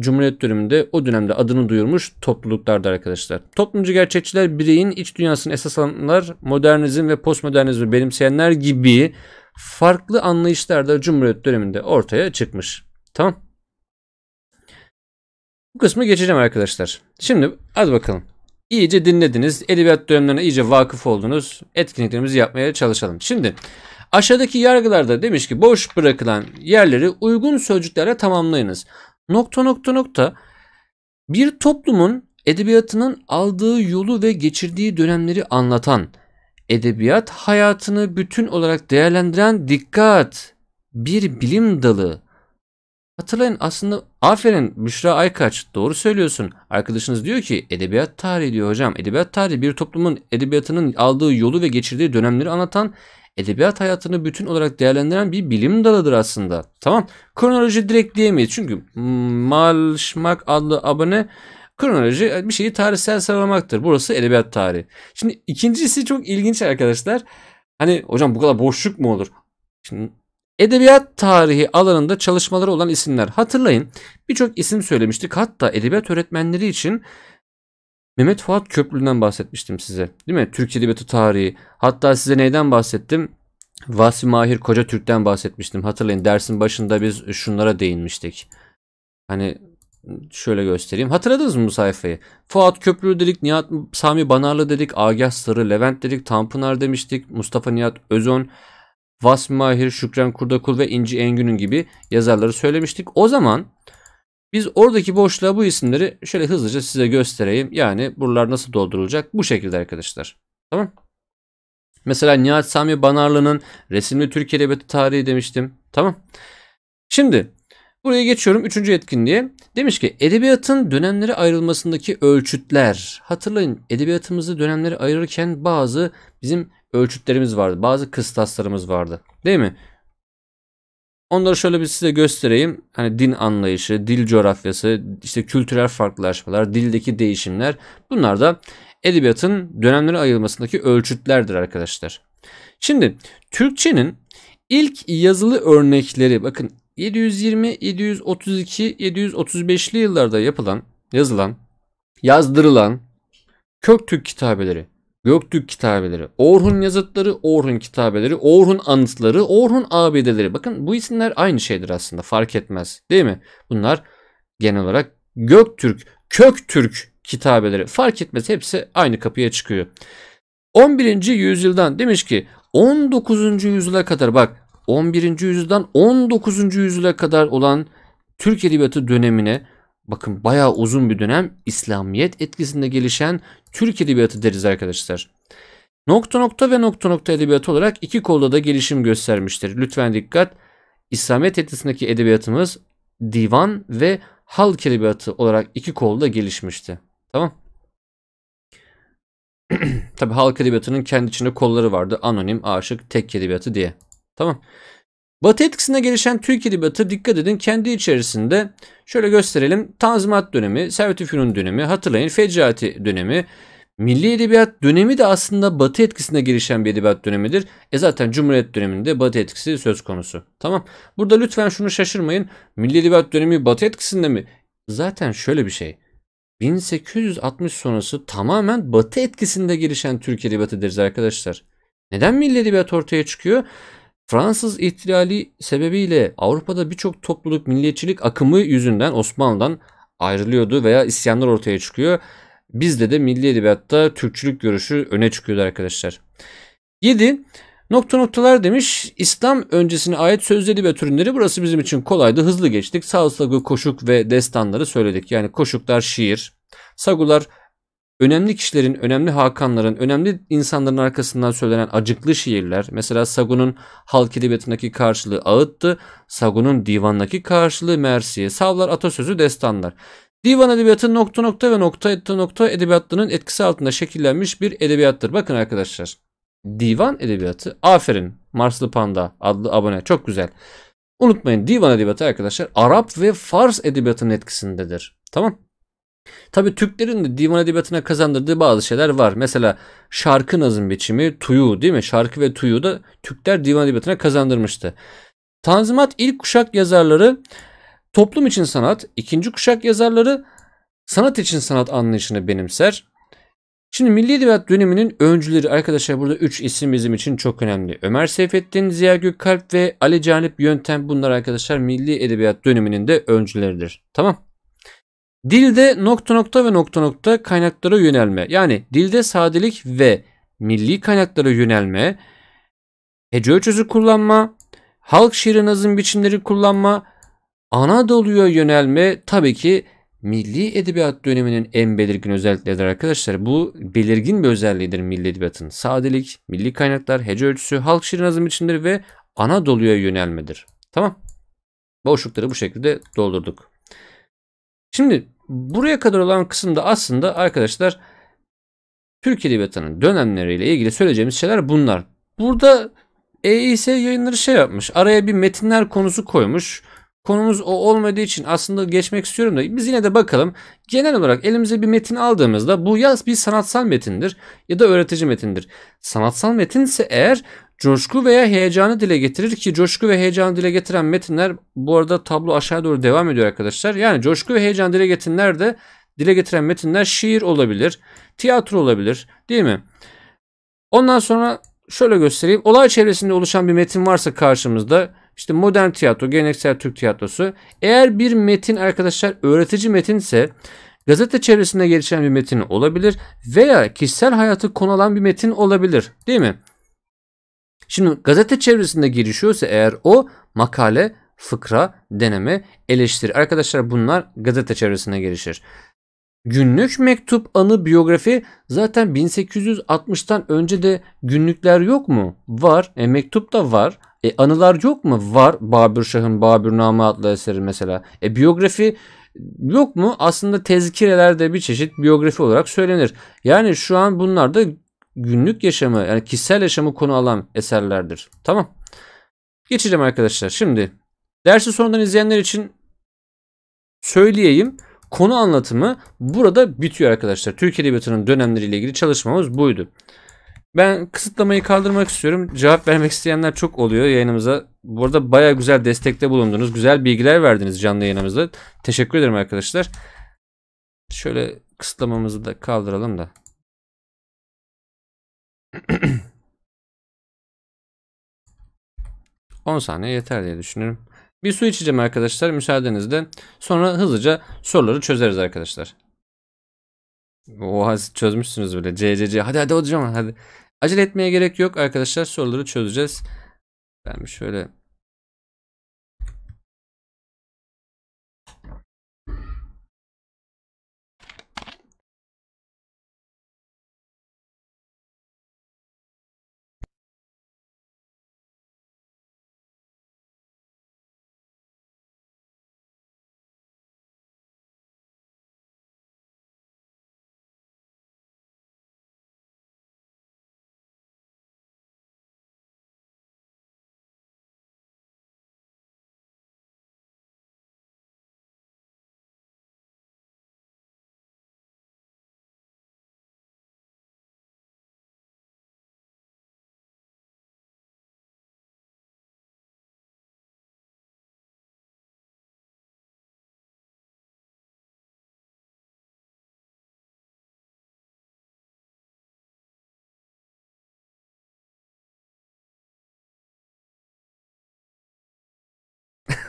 Cumhuriyet döneminde o dönemde adını duyurmuş topluluklardı arkadaşlar. Toplumcu gerçekçiler bireyin iç dünyasını esas alanlar modernizm ve postmodernizmi benimseyenler gibi farklı anlayışlar da Cumhuriyet döneminde ortaya çıkmış. Tamam. Bu kısmı geçeceğim arkadaşlar. Şimdi hadi bakalım. İyice dinlediniz. Edebiyat dönemlerine iyice vakıf oldunuz. Etkinliklerimizi yapmaya çalışalım. Şimdi aşağıdaki yargılarda demiş ki boş bırakılan yerleri uygun sözcüklerle tamamlayınız. Nokta nokta nokta bir toplumun edebiyatının aldığı yolu ve geçirdiği dönemleri anlatan, edebiyat hayatını bütün olarak değerlendiren dikkat bir bilim dalı Hatırlayın aslında aferin Büşra Aykaç doğru söylüyorsun. Arkadaşınız diyor ki edebiyat tarihi diyor hocam. Edebiyat tarihi bir toplumun edebiyatının aldığı yolu ve geçirdiği dönemleri anlatan edebiyat hayatını bütün olarak değerlendiren bir bilim dalıdır aslında. Tamam kronoloji direkt diyemeyiz çünkü Malşmak adlı abone kronoloji bir şeyi tarihsel sıralamaktır. Burası edebiyat tarihi. Şimdi ikincisi çok ilginç arkadaşlar. Hani hocam bu kadar boşluk mu olur? Şimdi Edebiyat tarihi alanında çalışmaları olan isimler. Hatırlayın birçok isim söylemiştik. Hatta edebiyat öğretmenleri için Mehmet Fuat Köprülü'nden bahsetmiştim size. Değil mi? Türk Edebiyatı tarihi. Hatta size neyden bahsettim? Vasi Mahir Koca Türk'ten bahsetmiştim. Hatırlayın dersin başında biz şunlara değinmiştik. Hani şöyle göstereyim. Hatırladınız mı bu sayfayı? Fuat Köprülü dedik, Nihat Sami Banarlı dedik, Agah Sarı, Levent dedik, Tanpınar demiştik, Mustafa Nihat Özon, Vasmi Mahir, Şükran Kurdakul ve İnci Engün'ün gibi yazarları söylemiştik. O zaman biz oradaki boşluğa bu isimleri şöyle hızlıca size göstereyim. Yani buralar nasıl doldurulacak? Bu şekilde arkadaşlar. Tamam Mesela Nihat Sami Banarlı'nın Resimli Türk Edebiyatı Tarihi demiştim. Tamam. Şimdi Buraya geçiyorum üçüncü etkinliğe. Demiş ki edebiyatın dönemlere ayrılmasındaki ölçütler. Hatırlayın edebiyatımızı dönemlere ayırırken bazı bizim ölçütlerimiz vardı. Bazı kıstaslarımız vardı. Değil mi? Onları şöyle bir size göstereyim. Hani din anlayışı, dil coğrafyası, işte kültürel farklılaşmalar, dildeki değişimler. Bunlar da edebiyatın dönemlere ayrılmasındaki ölçütlerdir arkadaşlar. Şimdi Türkçenin ilk yazılı örnekleri bakın 720, 732, 735'li yıllarda yapılan, yazılan, yazdırılan Köktürk kitabeleri, Göktürk kitabeleri, Orhun yazıtları, Orhun kitabeleri, Orhun anıtları, Orhun abideleri. Bakın bu isimler aynı şeydir aslında fark etmez değil mi? Bunlar genel olarak Göktürk, Köktürk kitabeleri fark etmez hepsi aynı kapıya çıkıyor. 11. yüzyıldan demiş ki 19. yüzyıla kadar bak 11. yüzyıldan 19. yüzyıla kadar olan Türk Edebiyatı dönemine bakın bayağı uzun bir dönem İslamiyet etkisinde gelişen Türk Edebiyatı deriz arkadaşlar. Nokta nokta ve nokta nokta edebiyatı olarak iki kolda da gelişim göstermiştir. Lütfen dikkat. İslamiyet etkisindeki edebiyatımız divan ve halk edebiyatı olarak iki kolda gelişmişti. Tamam. (clears throat) Tabi halk edebiyatının kendi içinde kolları vardı. Anonim, aşık, tek edebiyatı diye. Tamam. Batı etkisinde gelişen Türk Edebiyatı dikkat edin kendi içerisinde şöyle gösterelim. Tanzimat dönemi, Servet-i Fünun dönemi, hatırlayın Fecaati dönemi, Milli Edebiyat dönemi de aslında Batı etkisinde gelişen bir edebiyat dönemidir. E zaten Cumhuriyet döneminde Batı etkisi söz konusu. Tamam. Burada lütfen şunu şaşırmayın. Milli Edebiyat dönemi Batı etkisinde mi? Zaten şöyle bir şey. 1860 sonrası tamamen Batı etkisinde gelişen Türk edebiyatıdır arkadaşlar. Neden milli edebiyat ortaya çıkıyor? Fransız ihtilali sebebiyle Avrupa'da birçok topluluk milliyetçilik akımı yüzünden Osmanlı'dan ayrılıyordu veya isyanlar ortaya çıkıyor. Bizde de milli edebiyatta Türkçülük görüşü öne çıkıyordu arkadaşlar. 7. Nokta noktalar demiş. İslam öncesine ait sözlü edebiyat türünleri burası bizim için kolaydı. Hızlı geçtik. Sağ koşuk ve destanları söyledik. Yani koşuklar şiir, sagular önemli kişilerin, önemli hakanların, önemli insanların arkasından söylenen acıklı şiirler. Mesela Sagun'un halk edebiyatındaki karşılığı ağıttı. Sagun'un divandaki karşılığı mersiye. Savlar atasözü destanlar. Divan edebiyatı nokta nokta ve nokta nokta, nokta edebiyatlarının etkisi altında şekillenmiş bir edebiyattır. Bakın arkadaşlar. Divan edebiyatı. Aferin. Marslı Panda adlı abone. Çok güzel. Unutmayın divan edebiyatı arkadaşlar Arap ve Fars edebiyatının etkisindedir. Tamam. Tabii Türklerin de divan edebiyatına kazandırdığı bazı şeyler var. Mesela şarkı nazım biçimi, tuyu değil mi? Şarkı ve tuyu da Türkler divan edebiyatına kazandırmıştı. Tanzimat ilk kuşak yazarları toplum için sanat, ikinci kuşak yazarları sanat için sanat anlayışını benimser. Şimdi Milli Edebiyat döneminin öncüleri arkadaşlar burada 3 isim bizim için çok önemli. Ömer Seyfettin, Ziya Gökalp ve Ali Canip Yöntem bunlar arkadaşlar Milli Edebiyat döneminin de öncüleridir. Tamam. Dilde nokta nokta ve nokta nokta kaynaklara yönelme. Yani dilde sadelik ve milli kaynaklara yönelme, hece ölçüsü kullanma, halk şiirin nazım biçimleri kullanma, Anadolu'ya yönelme tabii ki milli edebiyat döneminin en belirgin özellikleridir arkadaşlar. Bu belirgin bir özelliğidir milli edebiyatın. Sadelik, milli kaynaklar, hece ölçüsü, halk şiirin nazım biçimleri ve Anadolu'ya yönelmedir. Tamam. Boşlukları bu şekilde doldurduk. Şimdi buraya kadar olan kısımda aslında arkadaşlar Türk Edebiyatı'nın dönemleriyle ilgili söyleyeceğimiz şeyler bunlar. Burada EİS yayınları şey yapmış. Araya bir metinler konusu koymuş. Konumuz o olmadığı için aslında geçmek istiyorum da biz yine de bakalım. Genel olarak elimize bir metin aldığımızda bu yaz bir sanatsal metindir ya da öğretici metindir. Sanatsal metinse eğer Coşku veya heyecanı dile getirir ki coşku ve heyecanı dile getiren metinler bu arada tablo aşağı doğru devam ediyor arkadaşlar. Yani coşku ve heyecan dile getirenler de dile getiren metinler şiir olabilir, tiyatro olabilir değil mi? Ondan sonra şöyle göstereyim. Olay çevresinde oluşan bir metin varsa karşımızda işte modern tiyatro, geleneksel Türk tiyatrosu. Eğer bir metin arkadaşlar öğretici metinse gazete çevresinde gelişen bir metin olabilir veya kişisel hayatı konu alan bir metin olabilir değil mi? Şimdi gazete çevresinde gelişiyorsa eğer o makale, fıkra, deneme, eleştiri. Arkadaşlar bunlar gazete çevresinde gelişir. Günlük mektup, anı, biyografi zaten 1860'tan önce de günlükler yok mu? Var. E, mektup da var. E, anılar yok mu? Var. Babür Şah'ın Babürname adlı eseri mesela. E, biyografi yok mu? Aslında tezkireler de bir çeşit biyografi olarak söylenir. Yani şu an bunlar da günlük yaşamı yani kişisel yaşamı konu alan eserlerdir. Tamam. Geçeceğim arkadaşlar. Şimdi dersi sonradan izleyenler için söyleyeyim. Konu anlatımı burada bitiyor arkadaşlar. Türk Edebiyatı'nın dönemleriyle ilgili çalışmamız buydu. Ben kısıtlamayı kaldırmak istiyorum. Cevap vermek isteyenler çok oluyor yayınımıza. Bu arada baya güzel destekte bulundunuz. Güzel bilgiler verdiniz canlı yayınımızda. Teşekkür ederim arkadaşlar. Şöyle kısıtlamamızı da kaldıralım da. 10 (clears throat) saniye yeter diye düşünüyorum. Bir su içeceğim arkadaşlar müsaadenizle. Sonra hızlıca soruları çözeriz arkadaşlar. Oha çözmüşsünüz bile. c. Hadi hadi hocam hadi. Acele etmeye gerek yok arkadaşlar. Soruları çözeceğiz. Ben bir şöyle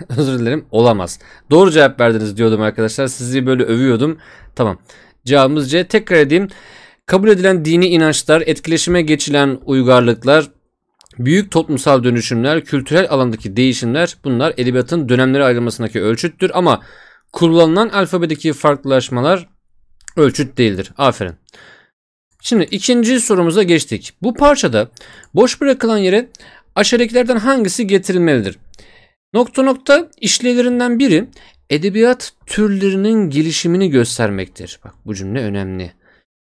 (laughs) Özür dilerim. Olamaz. Doğru cevap verdiniz diyordum arkadaşlar. Sizi böyle övüyordum. Tamam. Cevabımız C. Tekrar edeyim. Kabul edilen dini inançlar, etkileşime geçilen uygarlıklar, büyük toplumsal dönüşümler, kültürel alandaki değişimler bunlar edebiyatın dönemleri ayrılmasındaki ölçüttür ama kullanılan alfabedeki farklılaşmalar ölçüt değildir. Aferin. Şimdi ikinci sorumuza geçtik. Bu parçada boş bırakılan yere aşağıdakilerden hangisi getirilmelidir? Nokta nokta işlevlerinden biri edebiyat türlerinin gelişimini göstermektir. Bak bu cümle önemli.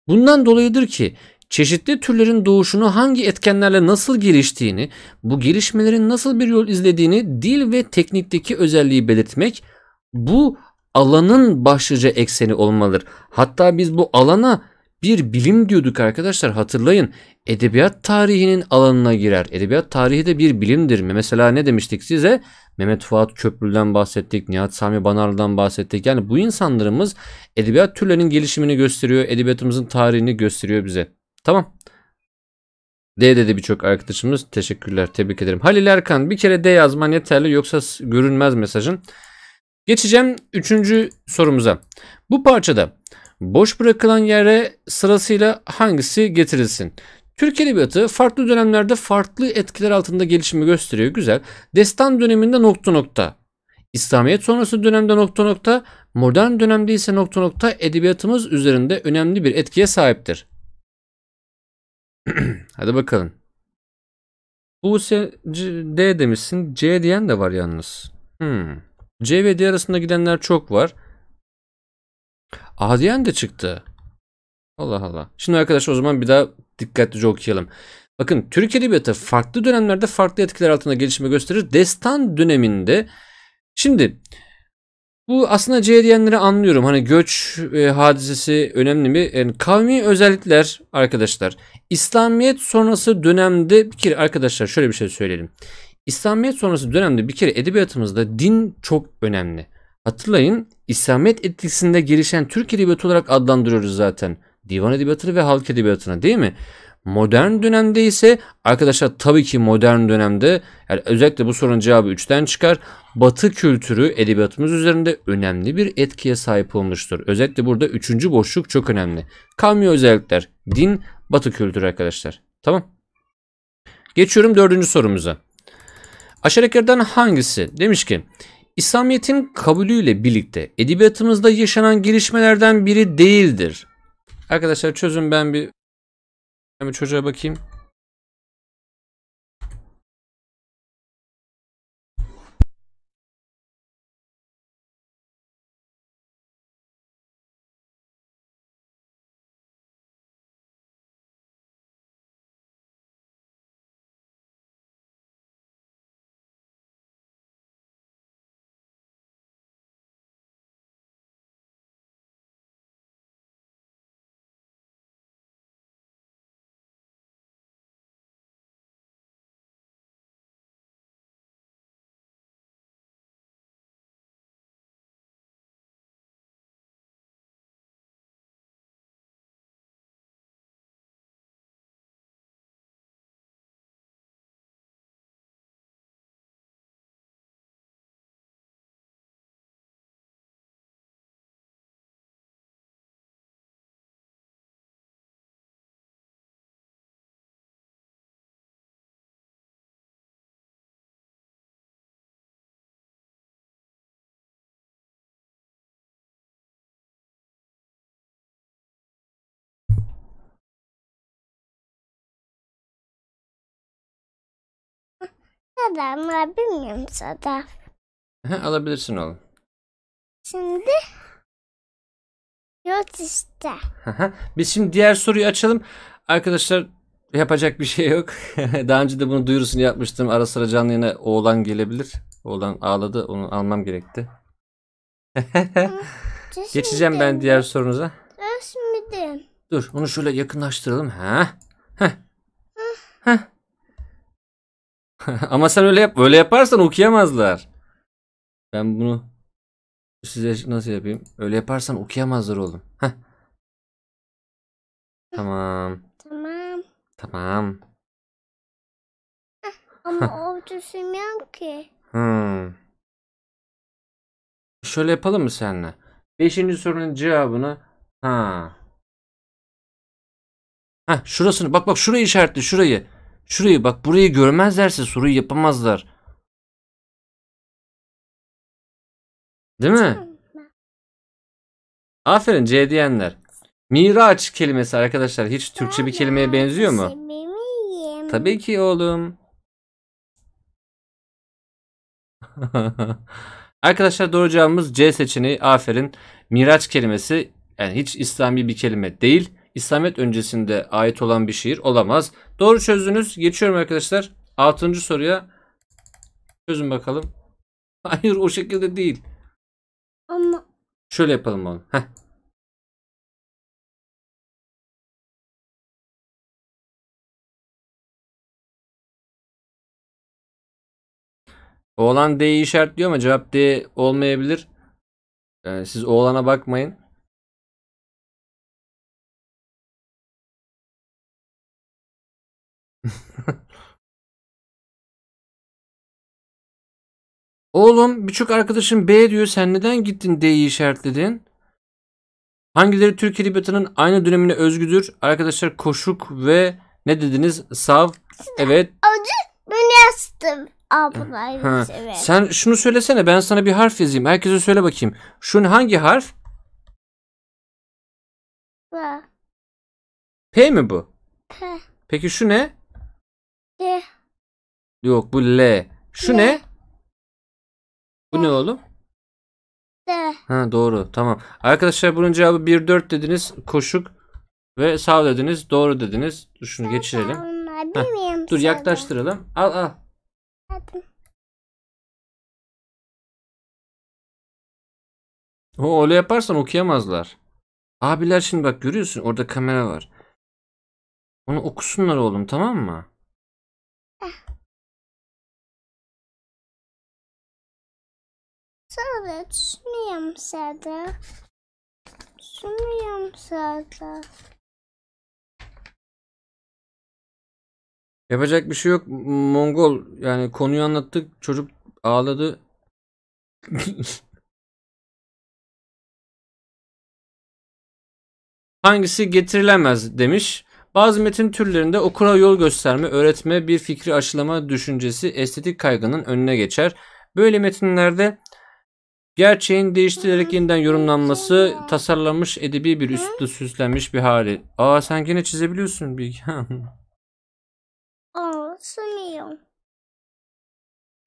Bundan dolayıdır ki çeşitli türlerin doğuşunu hangi etkenlerle nasıl geliştiğini, bu gelişmelerin nasıl bir yol izlediğini dil ve teknikteki özelliği belirtmek bu alanın başlıca ekseni olmalıdır. Hatta biz bu alana bir bilim diyorduk arkadaşlar hatırlayın. Edebiyat tarihinin alanına girer. Edebiyat tarihi de bir bilimdir. mi? Mesela ne demiştik size? Mehmet Fuat Köprülü'den bahsettik. Nihat Sami Banarlı'dan bahsettik. Yani bu insanlarımız edebiyat türlerinin gelişimini gösteriyor. Edebiyatımızın tarihini gösteriyor bize. Tamam. D dedi birçok arkadaşımız. Teşekkürler. Tebrik ederim. Halil Erkan bir kere D yazman yeterli yoksa görünmez mesajın. Geçeceğim üçüncü sorumuza. Bu parçada boş bırakılan yere sırasıyla hangisi getirilsin? Türk Edebiyatı farklı dönemlerde farklı etkiler altında gelişimi gösteriyor. Güzel. Destan döneminde nokta nokta. İslamiyet sonrası dönemde nokta nokta, modern dönemde ise nokta nokta edebiyatımız üzerinde önemli bir etkiye sahiptir. (clears throat) Hadi bakalım. Buse D demişsin. C diyen de var yalnız. Hmm. C ve D arasında gidenler çok var. A diyen de çıktı. Allah Allah. Şimdi arkadaşlar o zaman bir daha dikkatlice okuyalım. Bakın Türk Edebiyatı farklı dönemlerde farklı etkiler altında gelişme gösterir. Destan döneminde şimdi bu aslında C anlıyorum. Hani göç e, hadisesi önemli mi? Yani kavmi özellikler arkadaşlar. İslamiyet sonrası dönemde bir kere arkadaşlar şöyle bir şey söyleyelim. İslamiyet sonrası dönemde bir kere edebiyatımızda din çok önemli. Hatırlayın İslamiyet etkisinde gelişen Türk edebiyatı olarak adlandırıyoruz zaten divan edebiyatını ve halk edebiyatına değil mi? Modern dönemde ise arkadaşlar tabii ki modern dönemde yani özellikle bu sorunun cevabı 3'ten çıkar. Batı kültürü edebiyatımız üzerinde önemli bir etkiye sahip olmuştur. Özellikle burada 3. boşluk çok önemli. Kamyo özellikler, din, batı kültürü arkadaşlar. Tamam. Geçiyorum 4. sorumuza. Aşağıdakilerden hangisi? Demiş ki İslamiyet'in kabulüyle birlikte edebiyatımızda yaşanan gelişmelerden biri değildir. Arkadaşlar çözün ben bir, ben bir çocuğa bakayım. kadar mı alabilir Sadaf? Alabilirsin oğlum. Şimdi Yok işte. Biz şimdi diğer soruyu açalım. Arkadaşlar yapacak bir şey yok. (laughs) Daha önce de bunu duyurusunu yapmıştım. Ara sıra canlı yine oğlan gelebilir. Oğlan ağladı. Onu almam gerekti. (laughs) Geçeceğim ben diğer sorunuza. Dur onu şöyle yakınlaştıralım. Ha? Ha? Ha? (laughs) Ama sen öyle yap. Öyle yaparsan okuyamazlar. Ben bunu size nasıl yapayım? Öyle yaparsan okuyamazlar oğlum. Heh. Tamam. Tamam. Tamam. Ama o düşünmüyorum ki. Hmm. Şöyle yapalım mı seninle? Beşinci sorunun cevabını ha. Ha şurasını bak bak şurayı işaretli şurayı. Şurayı bak burayı görmezlerse soruyu yapamazlar. Değil mi? Aferin C diyenler. Miraç kelimesi arkadaşlar hiç Türkçe bir kelimeye benziyor mu? Tabii ki oğlum. (laughs) Arkadaşlar doğru cevabımız C seçeneği. Aferin. Miraç kelimesi yani hiç İslami bir kelime değil. İslamiyet öncesinde ait olan bir şiir olamaz. Doğru çözdünüz. Geçiyorum arkadaşlar. Altıncı soruya çözün bakalım. (laughs) Hayır o şekilde değil. Ama Şöyle yapalım onu. Heh. Oğlan D'yi işaretliyor ama cevap D olmayabilir. Yani siz oğlana bakmayın. (laughs) Oğlum birçok arkadaşım B diyor sen neden gittin D'yi işaretledin? Hangileri Türk Edebiyatı'nın aynı dönemine özgüdür? Arkadaşlar Koşuk ve ne dediniz? Sav. Evet. Acı (laughs) bunu yazdım. Ablaymış, evet. Sen şunu söylesene ben sana bir harf yazayım. Herkese söyle bakayım. Şun hangi harf? B. P mi bu? P. Peki şu ne? L. Yok bu L. Şu L. ne? Bu L. ne oğlum? L. Ha doğru tamam. Arkadaşlar bunun cevabı 1-4 dediniz. Koşuk ve sağ dediniz. Doğru dediniz. Dur şunu geçirelim. dur yaklaştıralım. Al al. Hadi. O öyle yaparsan okuyamazlar. Abiler şimdi bak görüyorsun orada kamera var. Onu okusunlar oğlum tamam mı? Sadece sunuyorum sadece. Sunuyorum sadece. Yapacak bir şey yok. Mongol yani konuyu anlattık. Çocuk ağladı. (laughs) Hangisi getirilemez demiş. Bazı metin türlerinde okura yol gösterme, öğretme, bir fikri aşılama düşüncesi estetik kaygının önüne geçer. Böyle metinlerde Gerçeğin değiştirerek yeniden yorumlanması tasarlanmış edebi bir üslubu süslenmiş bir hali. Aa sen gene çizebiliyorsun bir. Aa sanıyorum.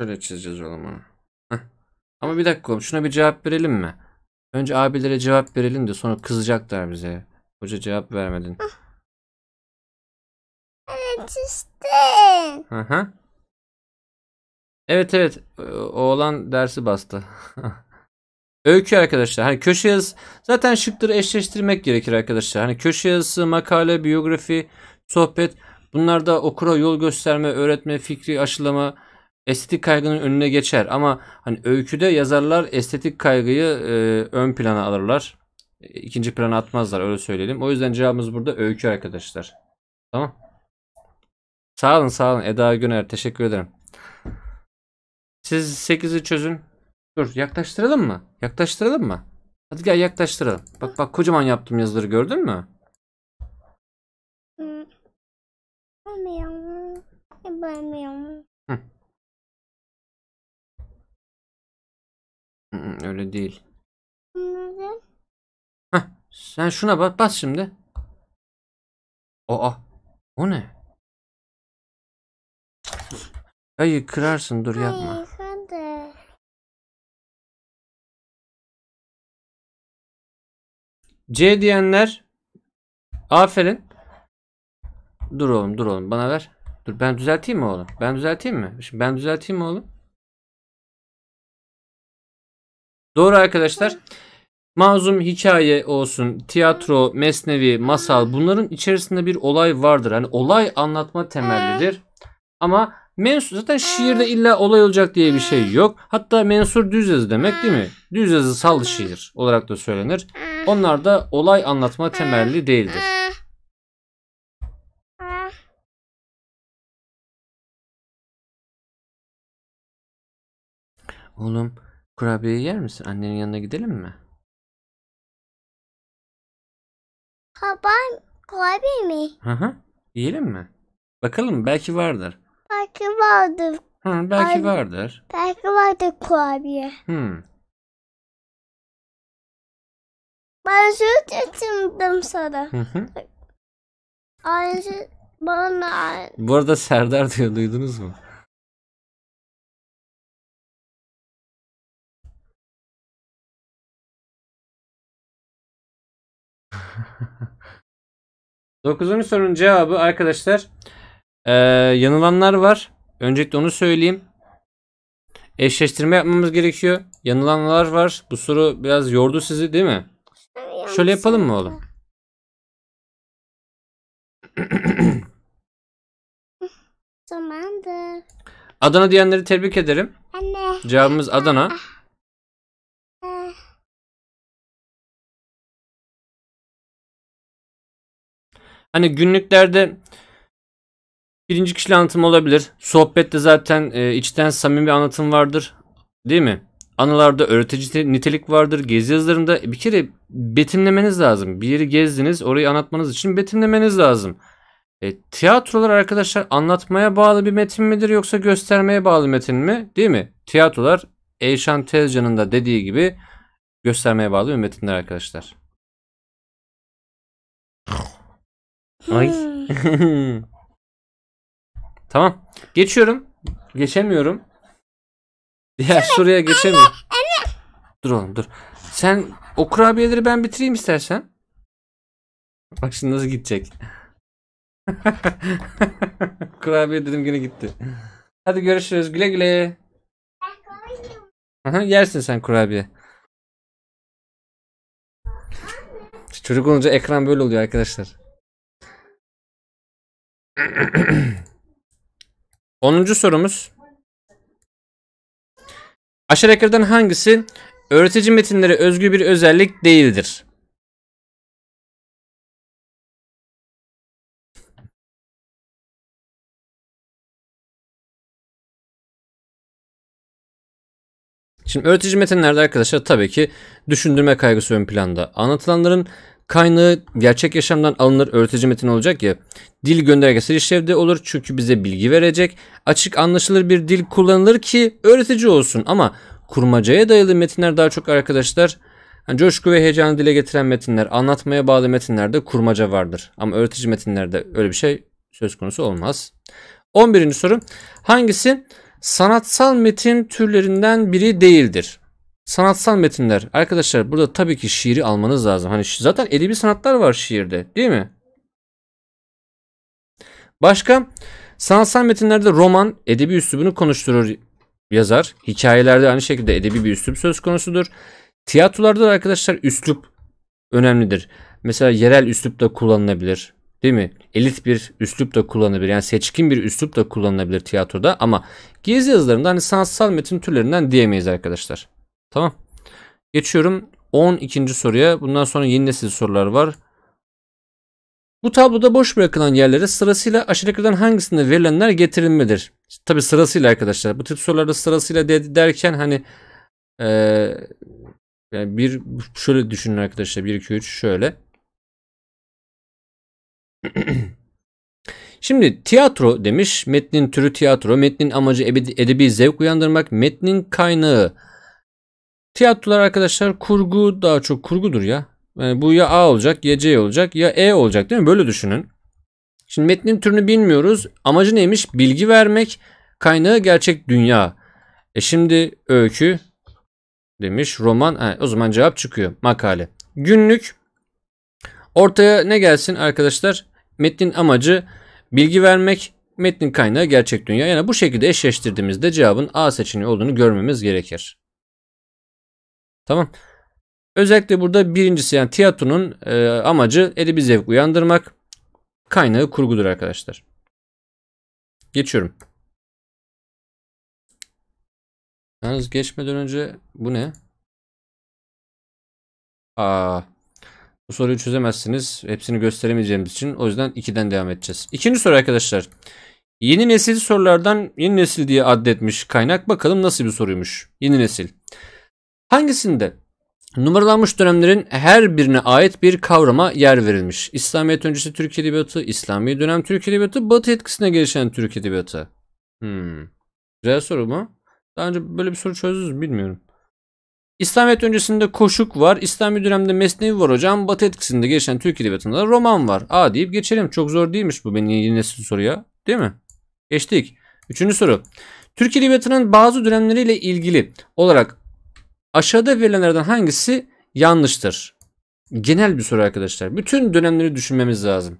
Şöyle çizeceğiz oğlum onu. Heh. Ama bir dakika oğlum şuna bir cevap verelim mi? Önce abilere cevap verelim de sonra kızacaklar bize. Hoca cevap vermedin. Evet işte. Hı hı. Evet evet o ee, oğlan dersi bastı. (laughs) Öykü arkadaşlar hani köşe yazısı zaten şıkları eşleştirmek gerekir arkadaşlar. Hani köşe yazısı, makale, biyografi, sohbet bunlar da okura yol gösterme, öğretme, fikri aşılama, estetik kaygının önüne geçer. Ama hani öyküde yazarlar estetik kaygıyı e, ön plana alırlar. E, ikinci plana atmazlar öyle söyleyelim. O yüzden cevabımız burada öykü arkadaşlar. Tamam. Sağ olun sağ olun Eda Güner teşekkür ederim. Siz 8'i çözün. Dur yaklaştıralım mı? Yaklaştıralım mı? Hadi gel yaklaştıralım. Bak bak kocaman yaptım yazıları gördün mü? Bilmiyorum. Hmm. E, Bilmiyorum. Hı. Hı, hmm, öyle değil. Heh, sen şuna bak bas şimdi. Aa o ne? Ayı kırarsın dur yapma. Hayır. C diyenler aferin. Dur oğlum dur oğlum bana ver. Dur ben düzelteyim mi oğlum? Ben düzelteyim mi? Şimdi ben düzelteyim mi oğlum? Doğru arkadaşlar. Mazum hikaye olsun, tiyatro, mesnevi, masal bunların içerisinde bir olay vardır. Hani olay anlatma temellidir. Ama Mensur zaten şiirde illa olay olacak diye bir şey yok. Hatta mensur düz yazı demek değil mi? Düz yazı yazısal şiir olarak da söylenir. Onlar da olay anlatma temelli değildir. Oğlum kurabiye yer misin? Annenin yanına gidelim mi? Baba kurabiye mi? Hı hı. Yiyelim mi? Bakalım belki vardır. Belki vardır. Hı, belki Ay- vardır. Belki vardır kurabiye. Hı. Hmm. Ben süt getirdim sana. Hı hı. Ayrıca bana Bu arada Serdar diyor duydunuz mu? (laughs) Dokuzuncu sorunun cevabı arkadaşlar ee, yanılanlar var. Öncelikle onu söyleyeyim. Eşleştirme yapmamız gerekiyor. Yanılanlar var. Bu soru biraz yordu sizi değil mi? Yani Şöyle yapalım mı oğlum? Tamamdır. (clears throat) Adana diyenleri tebrik ederim. Anne. Cevabımız Adana. Ah, ah. Hani günlüklerde Birinci kişili anlatım olabilir. Sohbette zaten e, içten samimi anlatım vardır. Değil mi? Anılarda öğretici nitelik vardır. Gezi yazılarında e, bir kere betimlemeniz lazım. Bir yeri gezdiniz orayı anlatmanız için betimlemeniz lazım. E, tiyatrolar arkadaşlar anlatmaya bağlı bir metin midir yoksa göstermeye bağlı metin mi? Değil mi? Tiyatrolar Eyşan Tezcan'ın da dediği gibi göstermeye bağlı bir metinler arkadaşlar. Ay. (laughs) (laughs) Tamam. Geçiyorum. Geçemiyorum. Ya soruya geçemiyorum. Dur oğlum dur. Sen o kurabiyeleri ben bitireyim istersen. Bak şimdi nasıl gidecek. (laughs) Kurabiye dedim yine gitti. Hadi görüşürüz. Güle güle. Aha, yersin sen kurabiye. Çocuk olunca ekran böyle oluyor arkadaşlar. (clears throat) 10. sorumuz. Aşağıdakilerden hangisi öğretici metinlere özgü bir özellik değildir? Şimdi öğretici metinlerde arkadaşlar tabii ki düşündürme kaygısı ön planda. Anlatılanların Kaynağı gerçek yaşamdan alınır öğretici metin olacak ya. Dil göndergesi işlevde olur çünkü bize bilgi verecek. Açık anlaşılır bir dil kullanılır ki öğretici olsun ama kurmacaya dayalı metinler daha çok arkadaşlar yani coşku ve heyecanı dile getiren metinler, anlatmaya bağlı metinlerde kurmaca vardır. Ama öğretici metinlerde öyle bir şey söz konusu olmaz. 11. soru hangisi sanatsal metin türlerinden biri değildir? Sanatsal metinler. Arkadaşlar burada tabii ki şiiri almanız lazım. Hani zaten edebi sanatlar var şiirde değil mi? Başka sanatsal metinlerde roman edebi üslubunu konuşturur yazar. Hikayelerde aynı şekilde edebi bir üslup söz konusudur. Tiyatrolarda da arkadaşlar üslup önemlidir. Mesela yerel üslup da kullanılabilir. Değil mi? Elit bir üslup da kullanılabilir. Yani seçkin bir üslup da kullanılabilir tiyatroda ama gezi yazılarında hani sanatsal metin türlerinden diyemeyiz arkadaşlar. Tamam. Geçiyorum 12. soruya. Bundan sonra yeni nesil sorular var. Bu tabloda boş bırakılan yerlere sırasıyla aşağıdakilerden hangisinde verilenler getirilmelidir? Tabi sırasıyla arkadaşlar. Bu tip sorularda sırasıyla de, derken hani ee, yani bir şöyle düşünün arkadaşlar. 1 2 3 şöyle. (clears throat) Şimdi tiyatro demiş. Metnin türü tiyatro. Metnin amacı edebi zevk uyandırmak. Metnin kaynağı Tiyatrolar arkadaşlar kurgu daha çok kurgudur ya. Yani bu ya A olacak ya C olacak ya E olacak değil mi? Böyle düşünün. Şimdi metnin türünü bilmiyoruz. Amacı neymiş? Bilgi vermek. Kaynağı gerçek dünya. E şimdi öykü demiş. Roman. Ha, o zaman cevap çıkıyor. Makale. Günlük. Ortaya ne gelsin arkadaşlar? Metnin amacı bilgi vermek. Metnin kaynağı gerçek dünya. Yani bu şekilde eşleştirdiğimizde cevabın A seçeneği olduğunu görmemiz gerekir. Tamam. Özellikle burada birincisi yani tiyatronun e, amacı edebi zevk uyandırmak. Kaynağı kurgudur arkadaşlar. Geçiyorum. Yalnız geçmeden önce bu ne? Aa, bu soruyu çözemezsiniz. Hepsini gösteremeyeceğimiz için. O yüzden 2'den devam edeceğiz. İkinci soru arkadaşlar. Yeni nesil sorulardan yeni nesil diye adetmiş kaynak. Bakalım nasıl bir soruymuş. Yeni nesil. Hangisinde? Numaralanmış dönemlerin her birine ait bir kavrama yer verilmiş. İslamiyet öncesi Türk Edebiyatı, İslami dönem Türk Edebiyatı, Batı etkisine gelişen Türk Edebiyatı. Hmm. Güzel soru mu? Daha önce böyle bir soru çözdünüz mü bilmiyorum. İslamiyet öncesinde koşuk var. İslami dönemde mesnevi var hocam. Batı etkisinde gelişen Türk Edebiyatı'nda roman var. A deyip geçelim. Çok zor değilmiş bu benim yeni nesil soruya. Değil mi? Geçtik. Üçüncü soru. Türk Edebiyatı'nın bazı dönemleriyle ilgili olarak Aşağıda verilenlerden hangisi yanlıştır? Genel bir soru arkadaşlar. Bütün dönemleri düşünmemiz lazım.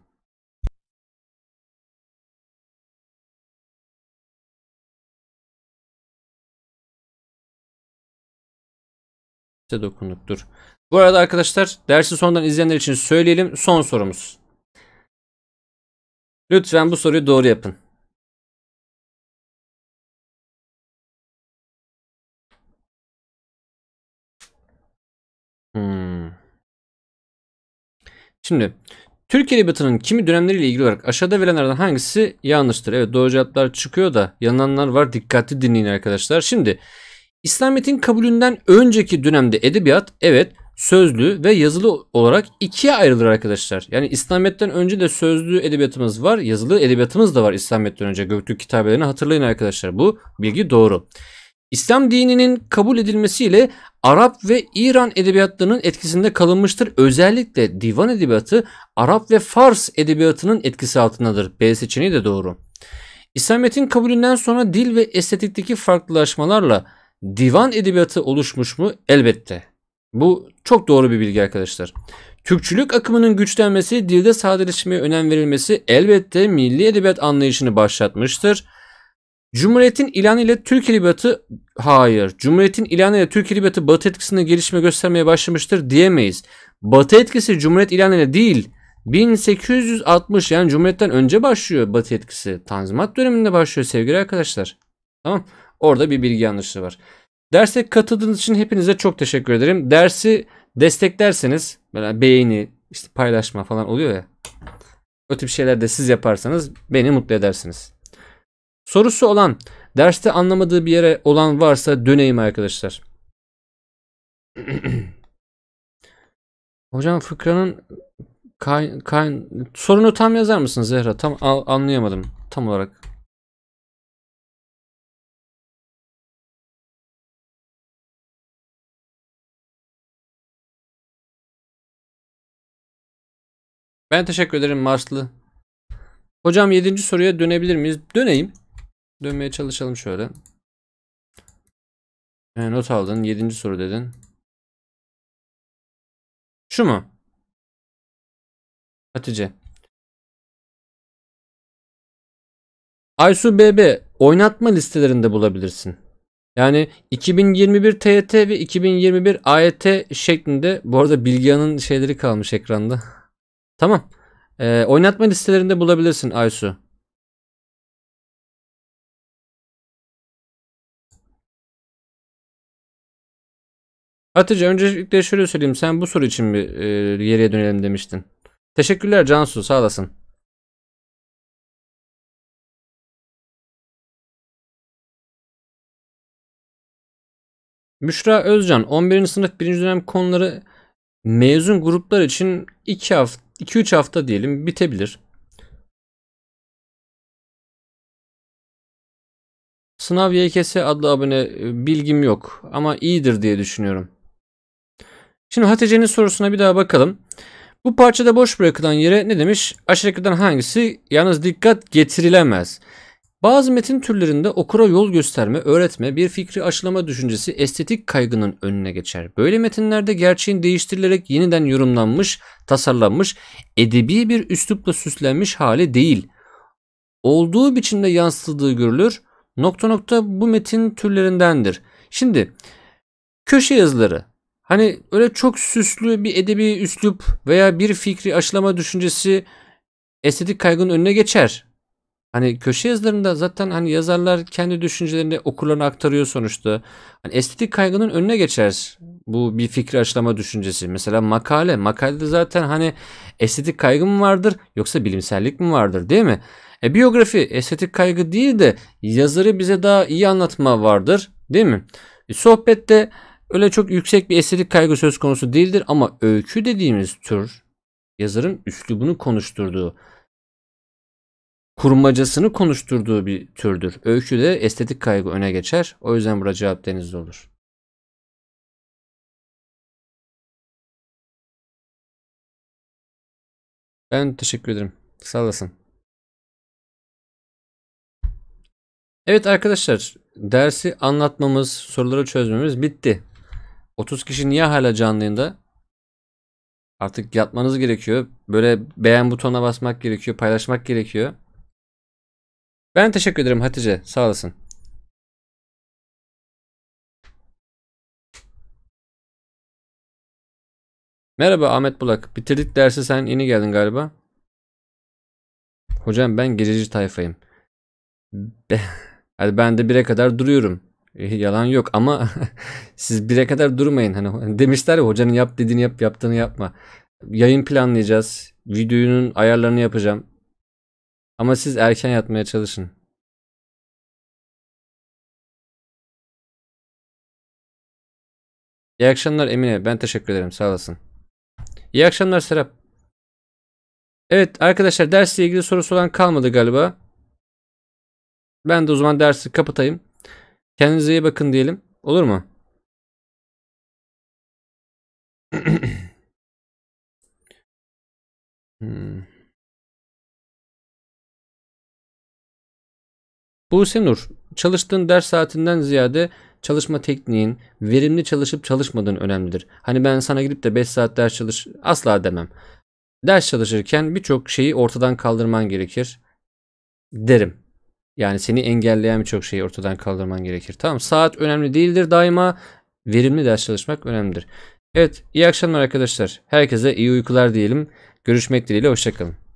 İşte dokunduktur. Bu arada arkadaşlar dersi sondan izleyenler için söyleyelim. Son sorumuz. Lütfen bu soruyu doğru yapın. Şimdi Türkiye Edebiyatı'nın kimi dönemleriyle ilgili olarak aşağıda verilenlerden hangisi yanlıştır? Evet doğru cevaplar çıkıyor da yananlar var. Dikkatli dinleyin arkadaşlar. Şimdi İslamiyet'in kabulünden önceki dönemde edebiyat evet sözlü ve yazılı olarak ikiye ayrılır arkadaşlar. Yani İslamiyet'ten önce de sözlü edebiyatımız var, yazılı edebiyatımız da var İslamiyet'ten önce Göktürk kitabelerine hatırlayın arkadaşlar. Bu bilgi doğru. İslam dininin kabul edilmesiyle Arap ve İran edebiyatlarının etkisinde kalınmıştır. Özellikle divan edebiyatı Arap ve Fars edebiyatının etkisi altındadır. B seçeneği de doğru. İslamiyet'in kabulünden sonra dil ve estetikteki farklılaşmalarla divan edebiyatı oluşmuş mu? Elbette. Bu çok doğru bir bilgi arkadaşlar. Türkçülük akımının güçlenmesi, dilde sadeleşmeye önem verilmesi elbette milli edebiyat anlayışını başlatmıştır. Cumhuriyetin ilanı ile Türk Edebiyatı hayır. Cumhuriyetin ilanı ile Türk Edebiyatı Batı etkisinde gelişme göstermeye başlamıştır diyemeyiz. Batı etkisi Cumhuriyet ilanı ile değil 1860 yani Cumhuriyet'ten önce başlıyor Batı etkisi. Tanzimat döneminde başlıyor sevgili arkadaşlar. Tamam Orada bir bilgi yanlışlığı var. Derse katıldığınız için hepinize çok teşekkür ederim. Dersi desteklerseniz böyle beğeni, işte paylaşma falan oluyor ya. O tip şeyler de siz yaparsanız beni mutlu edersiniz. Sorusu olan, derste anlamadığı bir yere olan varsa döneyim arkadaşlar. (clears throat) Hocam fıkranın kay, kay, sorunu tam yazar mısınız Zehra? Tam anlayamadım tam olarak. Ben teşekkür ederim Marslı. Hocam 7. soruya dönebilir miyiz? Döneyim. Dönmeye çalışalım şöyle. E, not aldın. Yedinci soru dedin. Şu mu? Hatice. Aysu BB oynatma listelerinde bulabilirsin. Yani 2021 TYT ve 2021 AYT e şeklinde bu arada Bilgehan'ın şeyleri kalmış ekranda. (laughs) tamam. Ee, oynatma listelerinde bulabilirsin Aysu. Hatice öncelikle şöyle söyleyeyim. Sen bu soru için bir e, geriye dönelim demiştin. Teşekkürler Cansu sağ olasın. Müşra Özcan 11. sınıf 1. dönem konuları mezun gruplar için 2 hafta 2-3 hafta diyelim bitebilir. Sınav YKS adlı abone e, bilgim yok ama iyidir diye düşünüyorum. Şimdi Hatice'nin sorusuna bir daha bakalım. Bu parçada boş bırakılan yere ne demiş? Aşağıdakilerden hangisi? Yalnız dikkat getirilemez. Bazı metin türlerinde okura yol gösterme, öğretme, bir fikri aşılama düşüncesi estetik kaygının önüne geçer. Böyle metinlerde gerçeğin değiştirilerek yeniden yorumlanmış, tasarlanmış, edebi bir üslupla süslenmiş hali değil. Olduğu biçimde yansıtıldığı görülür. Nokta nokta bu metin türlerindendir. Şimdi köşe yazıları Hani öyle çok süslü bir edebi üslup veya bir fikri aşılama düşüncesi estetik kaygının önüne geçer. Hani köşe yazılarında zaten hani yazarlar kendi düşüncelerini okurlarına aktarıyor sonuçta. Hani estetik kaygının önüne geçer bu bir fikri aşılama düşüncesi. Mesela makale. Makalede zaten hani estetik kaygı mı vardır yoksa bilimsellik mi vardır değil mi? E biyografi estetik kaygı değil de yazarı bize daha iyi anlatma vardır değil mi? E, sohbette Öyle çok yüksek bir estetik kaygı söz konusu değildir ama öykü dediğimiz tür yazarın üslubunu konuşturduğu kurmacasını konuşturduğu bir türdür. Öyküde estetik kaygı öne geçer. O yüzden burada cevap denizde olur. Ben teşekkür ederim. Sağ olasın. Evet arkadaşlar dersi anlatmamız, soruları çözmemiz bitti. 30 kişi niye hala canlı Artık yatmanız gerekiyor. Böyle beğen butonuna basmak gerekiyor. Paylaşmak gerekiyor. Ben teşekkür ederim Hatice. Sağ olasın. Merhaba Ahmet Bulak. Bitirdik dersi sen yeni geldin galiba. Hocam ben gececi tayfayım. (laughs) Hadi ben de 1'e kadar duruyorum. E, yalan yok ama (laughs) siz bire kadar durmayın. Hani (laughs) demişler ya hocanın yap dediğini yap, yaptığını yapma. Yayın planlayacağız. Videonun ayarlarını yapacağım. Ama siz erken yatmaya çalışın. İyi akşamlar Emine. Ben teşekkür ederim. Sağ olasın. İyi akşamlar Serap. Evet arkadaşlar dersle ilgili sorusu olan kalmadı galiba. Ben de o zaman dersi kapatayım. Kendinize iyi bakın diyelim. Olur mu? (clears throat) hmm. Buse Nur, çalıştığın ders saatinden ziyade çalışma tekniğin verimli çalışıp çalışmadığın önemlidir. Hani ben sana gidip de 5 saat ders çalış asla demem. Ders çalışırken birçok şeyi ortadan kaldırman gerekir derim. Yani seni engelleyen birçok şeyi ortadan kaldırman gerekir. Tamam saat önemli değildir daima. Verimli ders çalışmak önemlidir. Evet iyi akşamlar arkadaşlar. Herkese iyi uykular diyelim. Görüşmek dileğiyle hoşçakalın.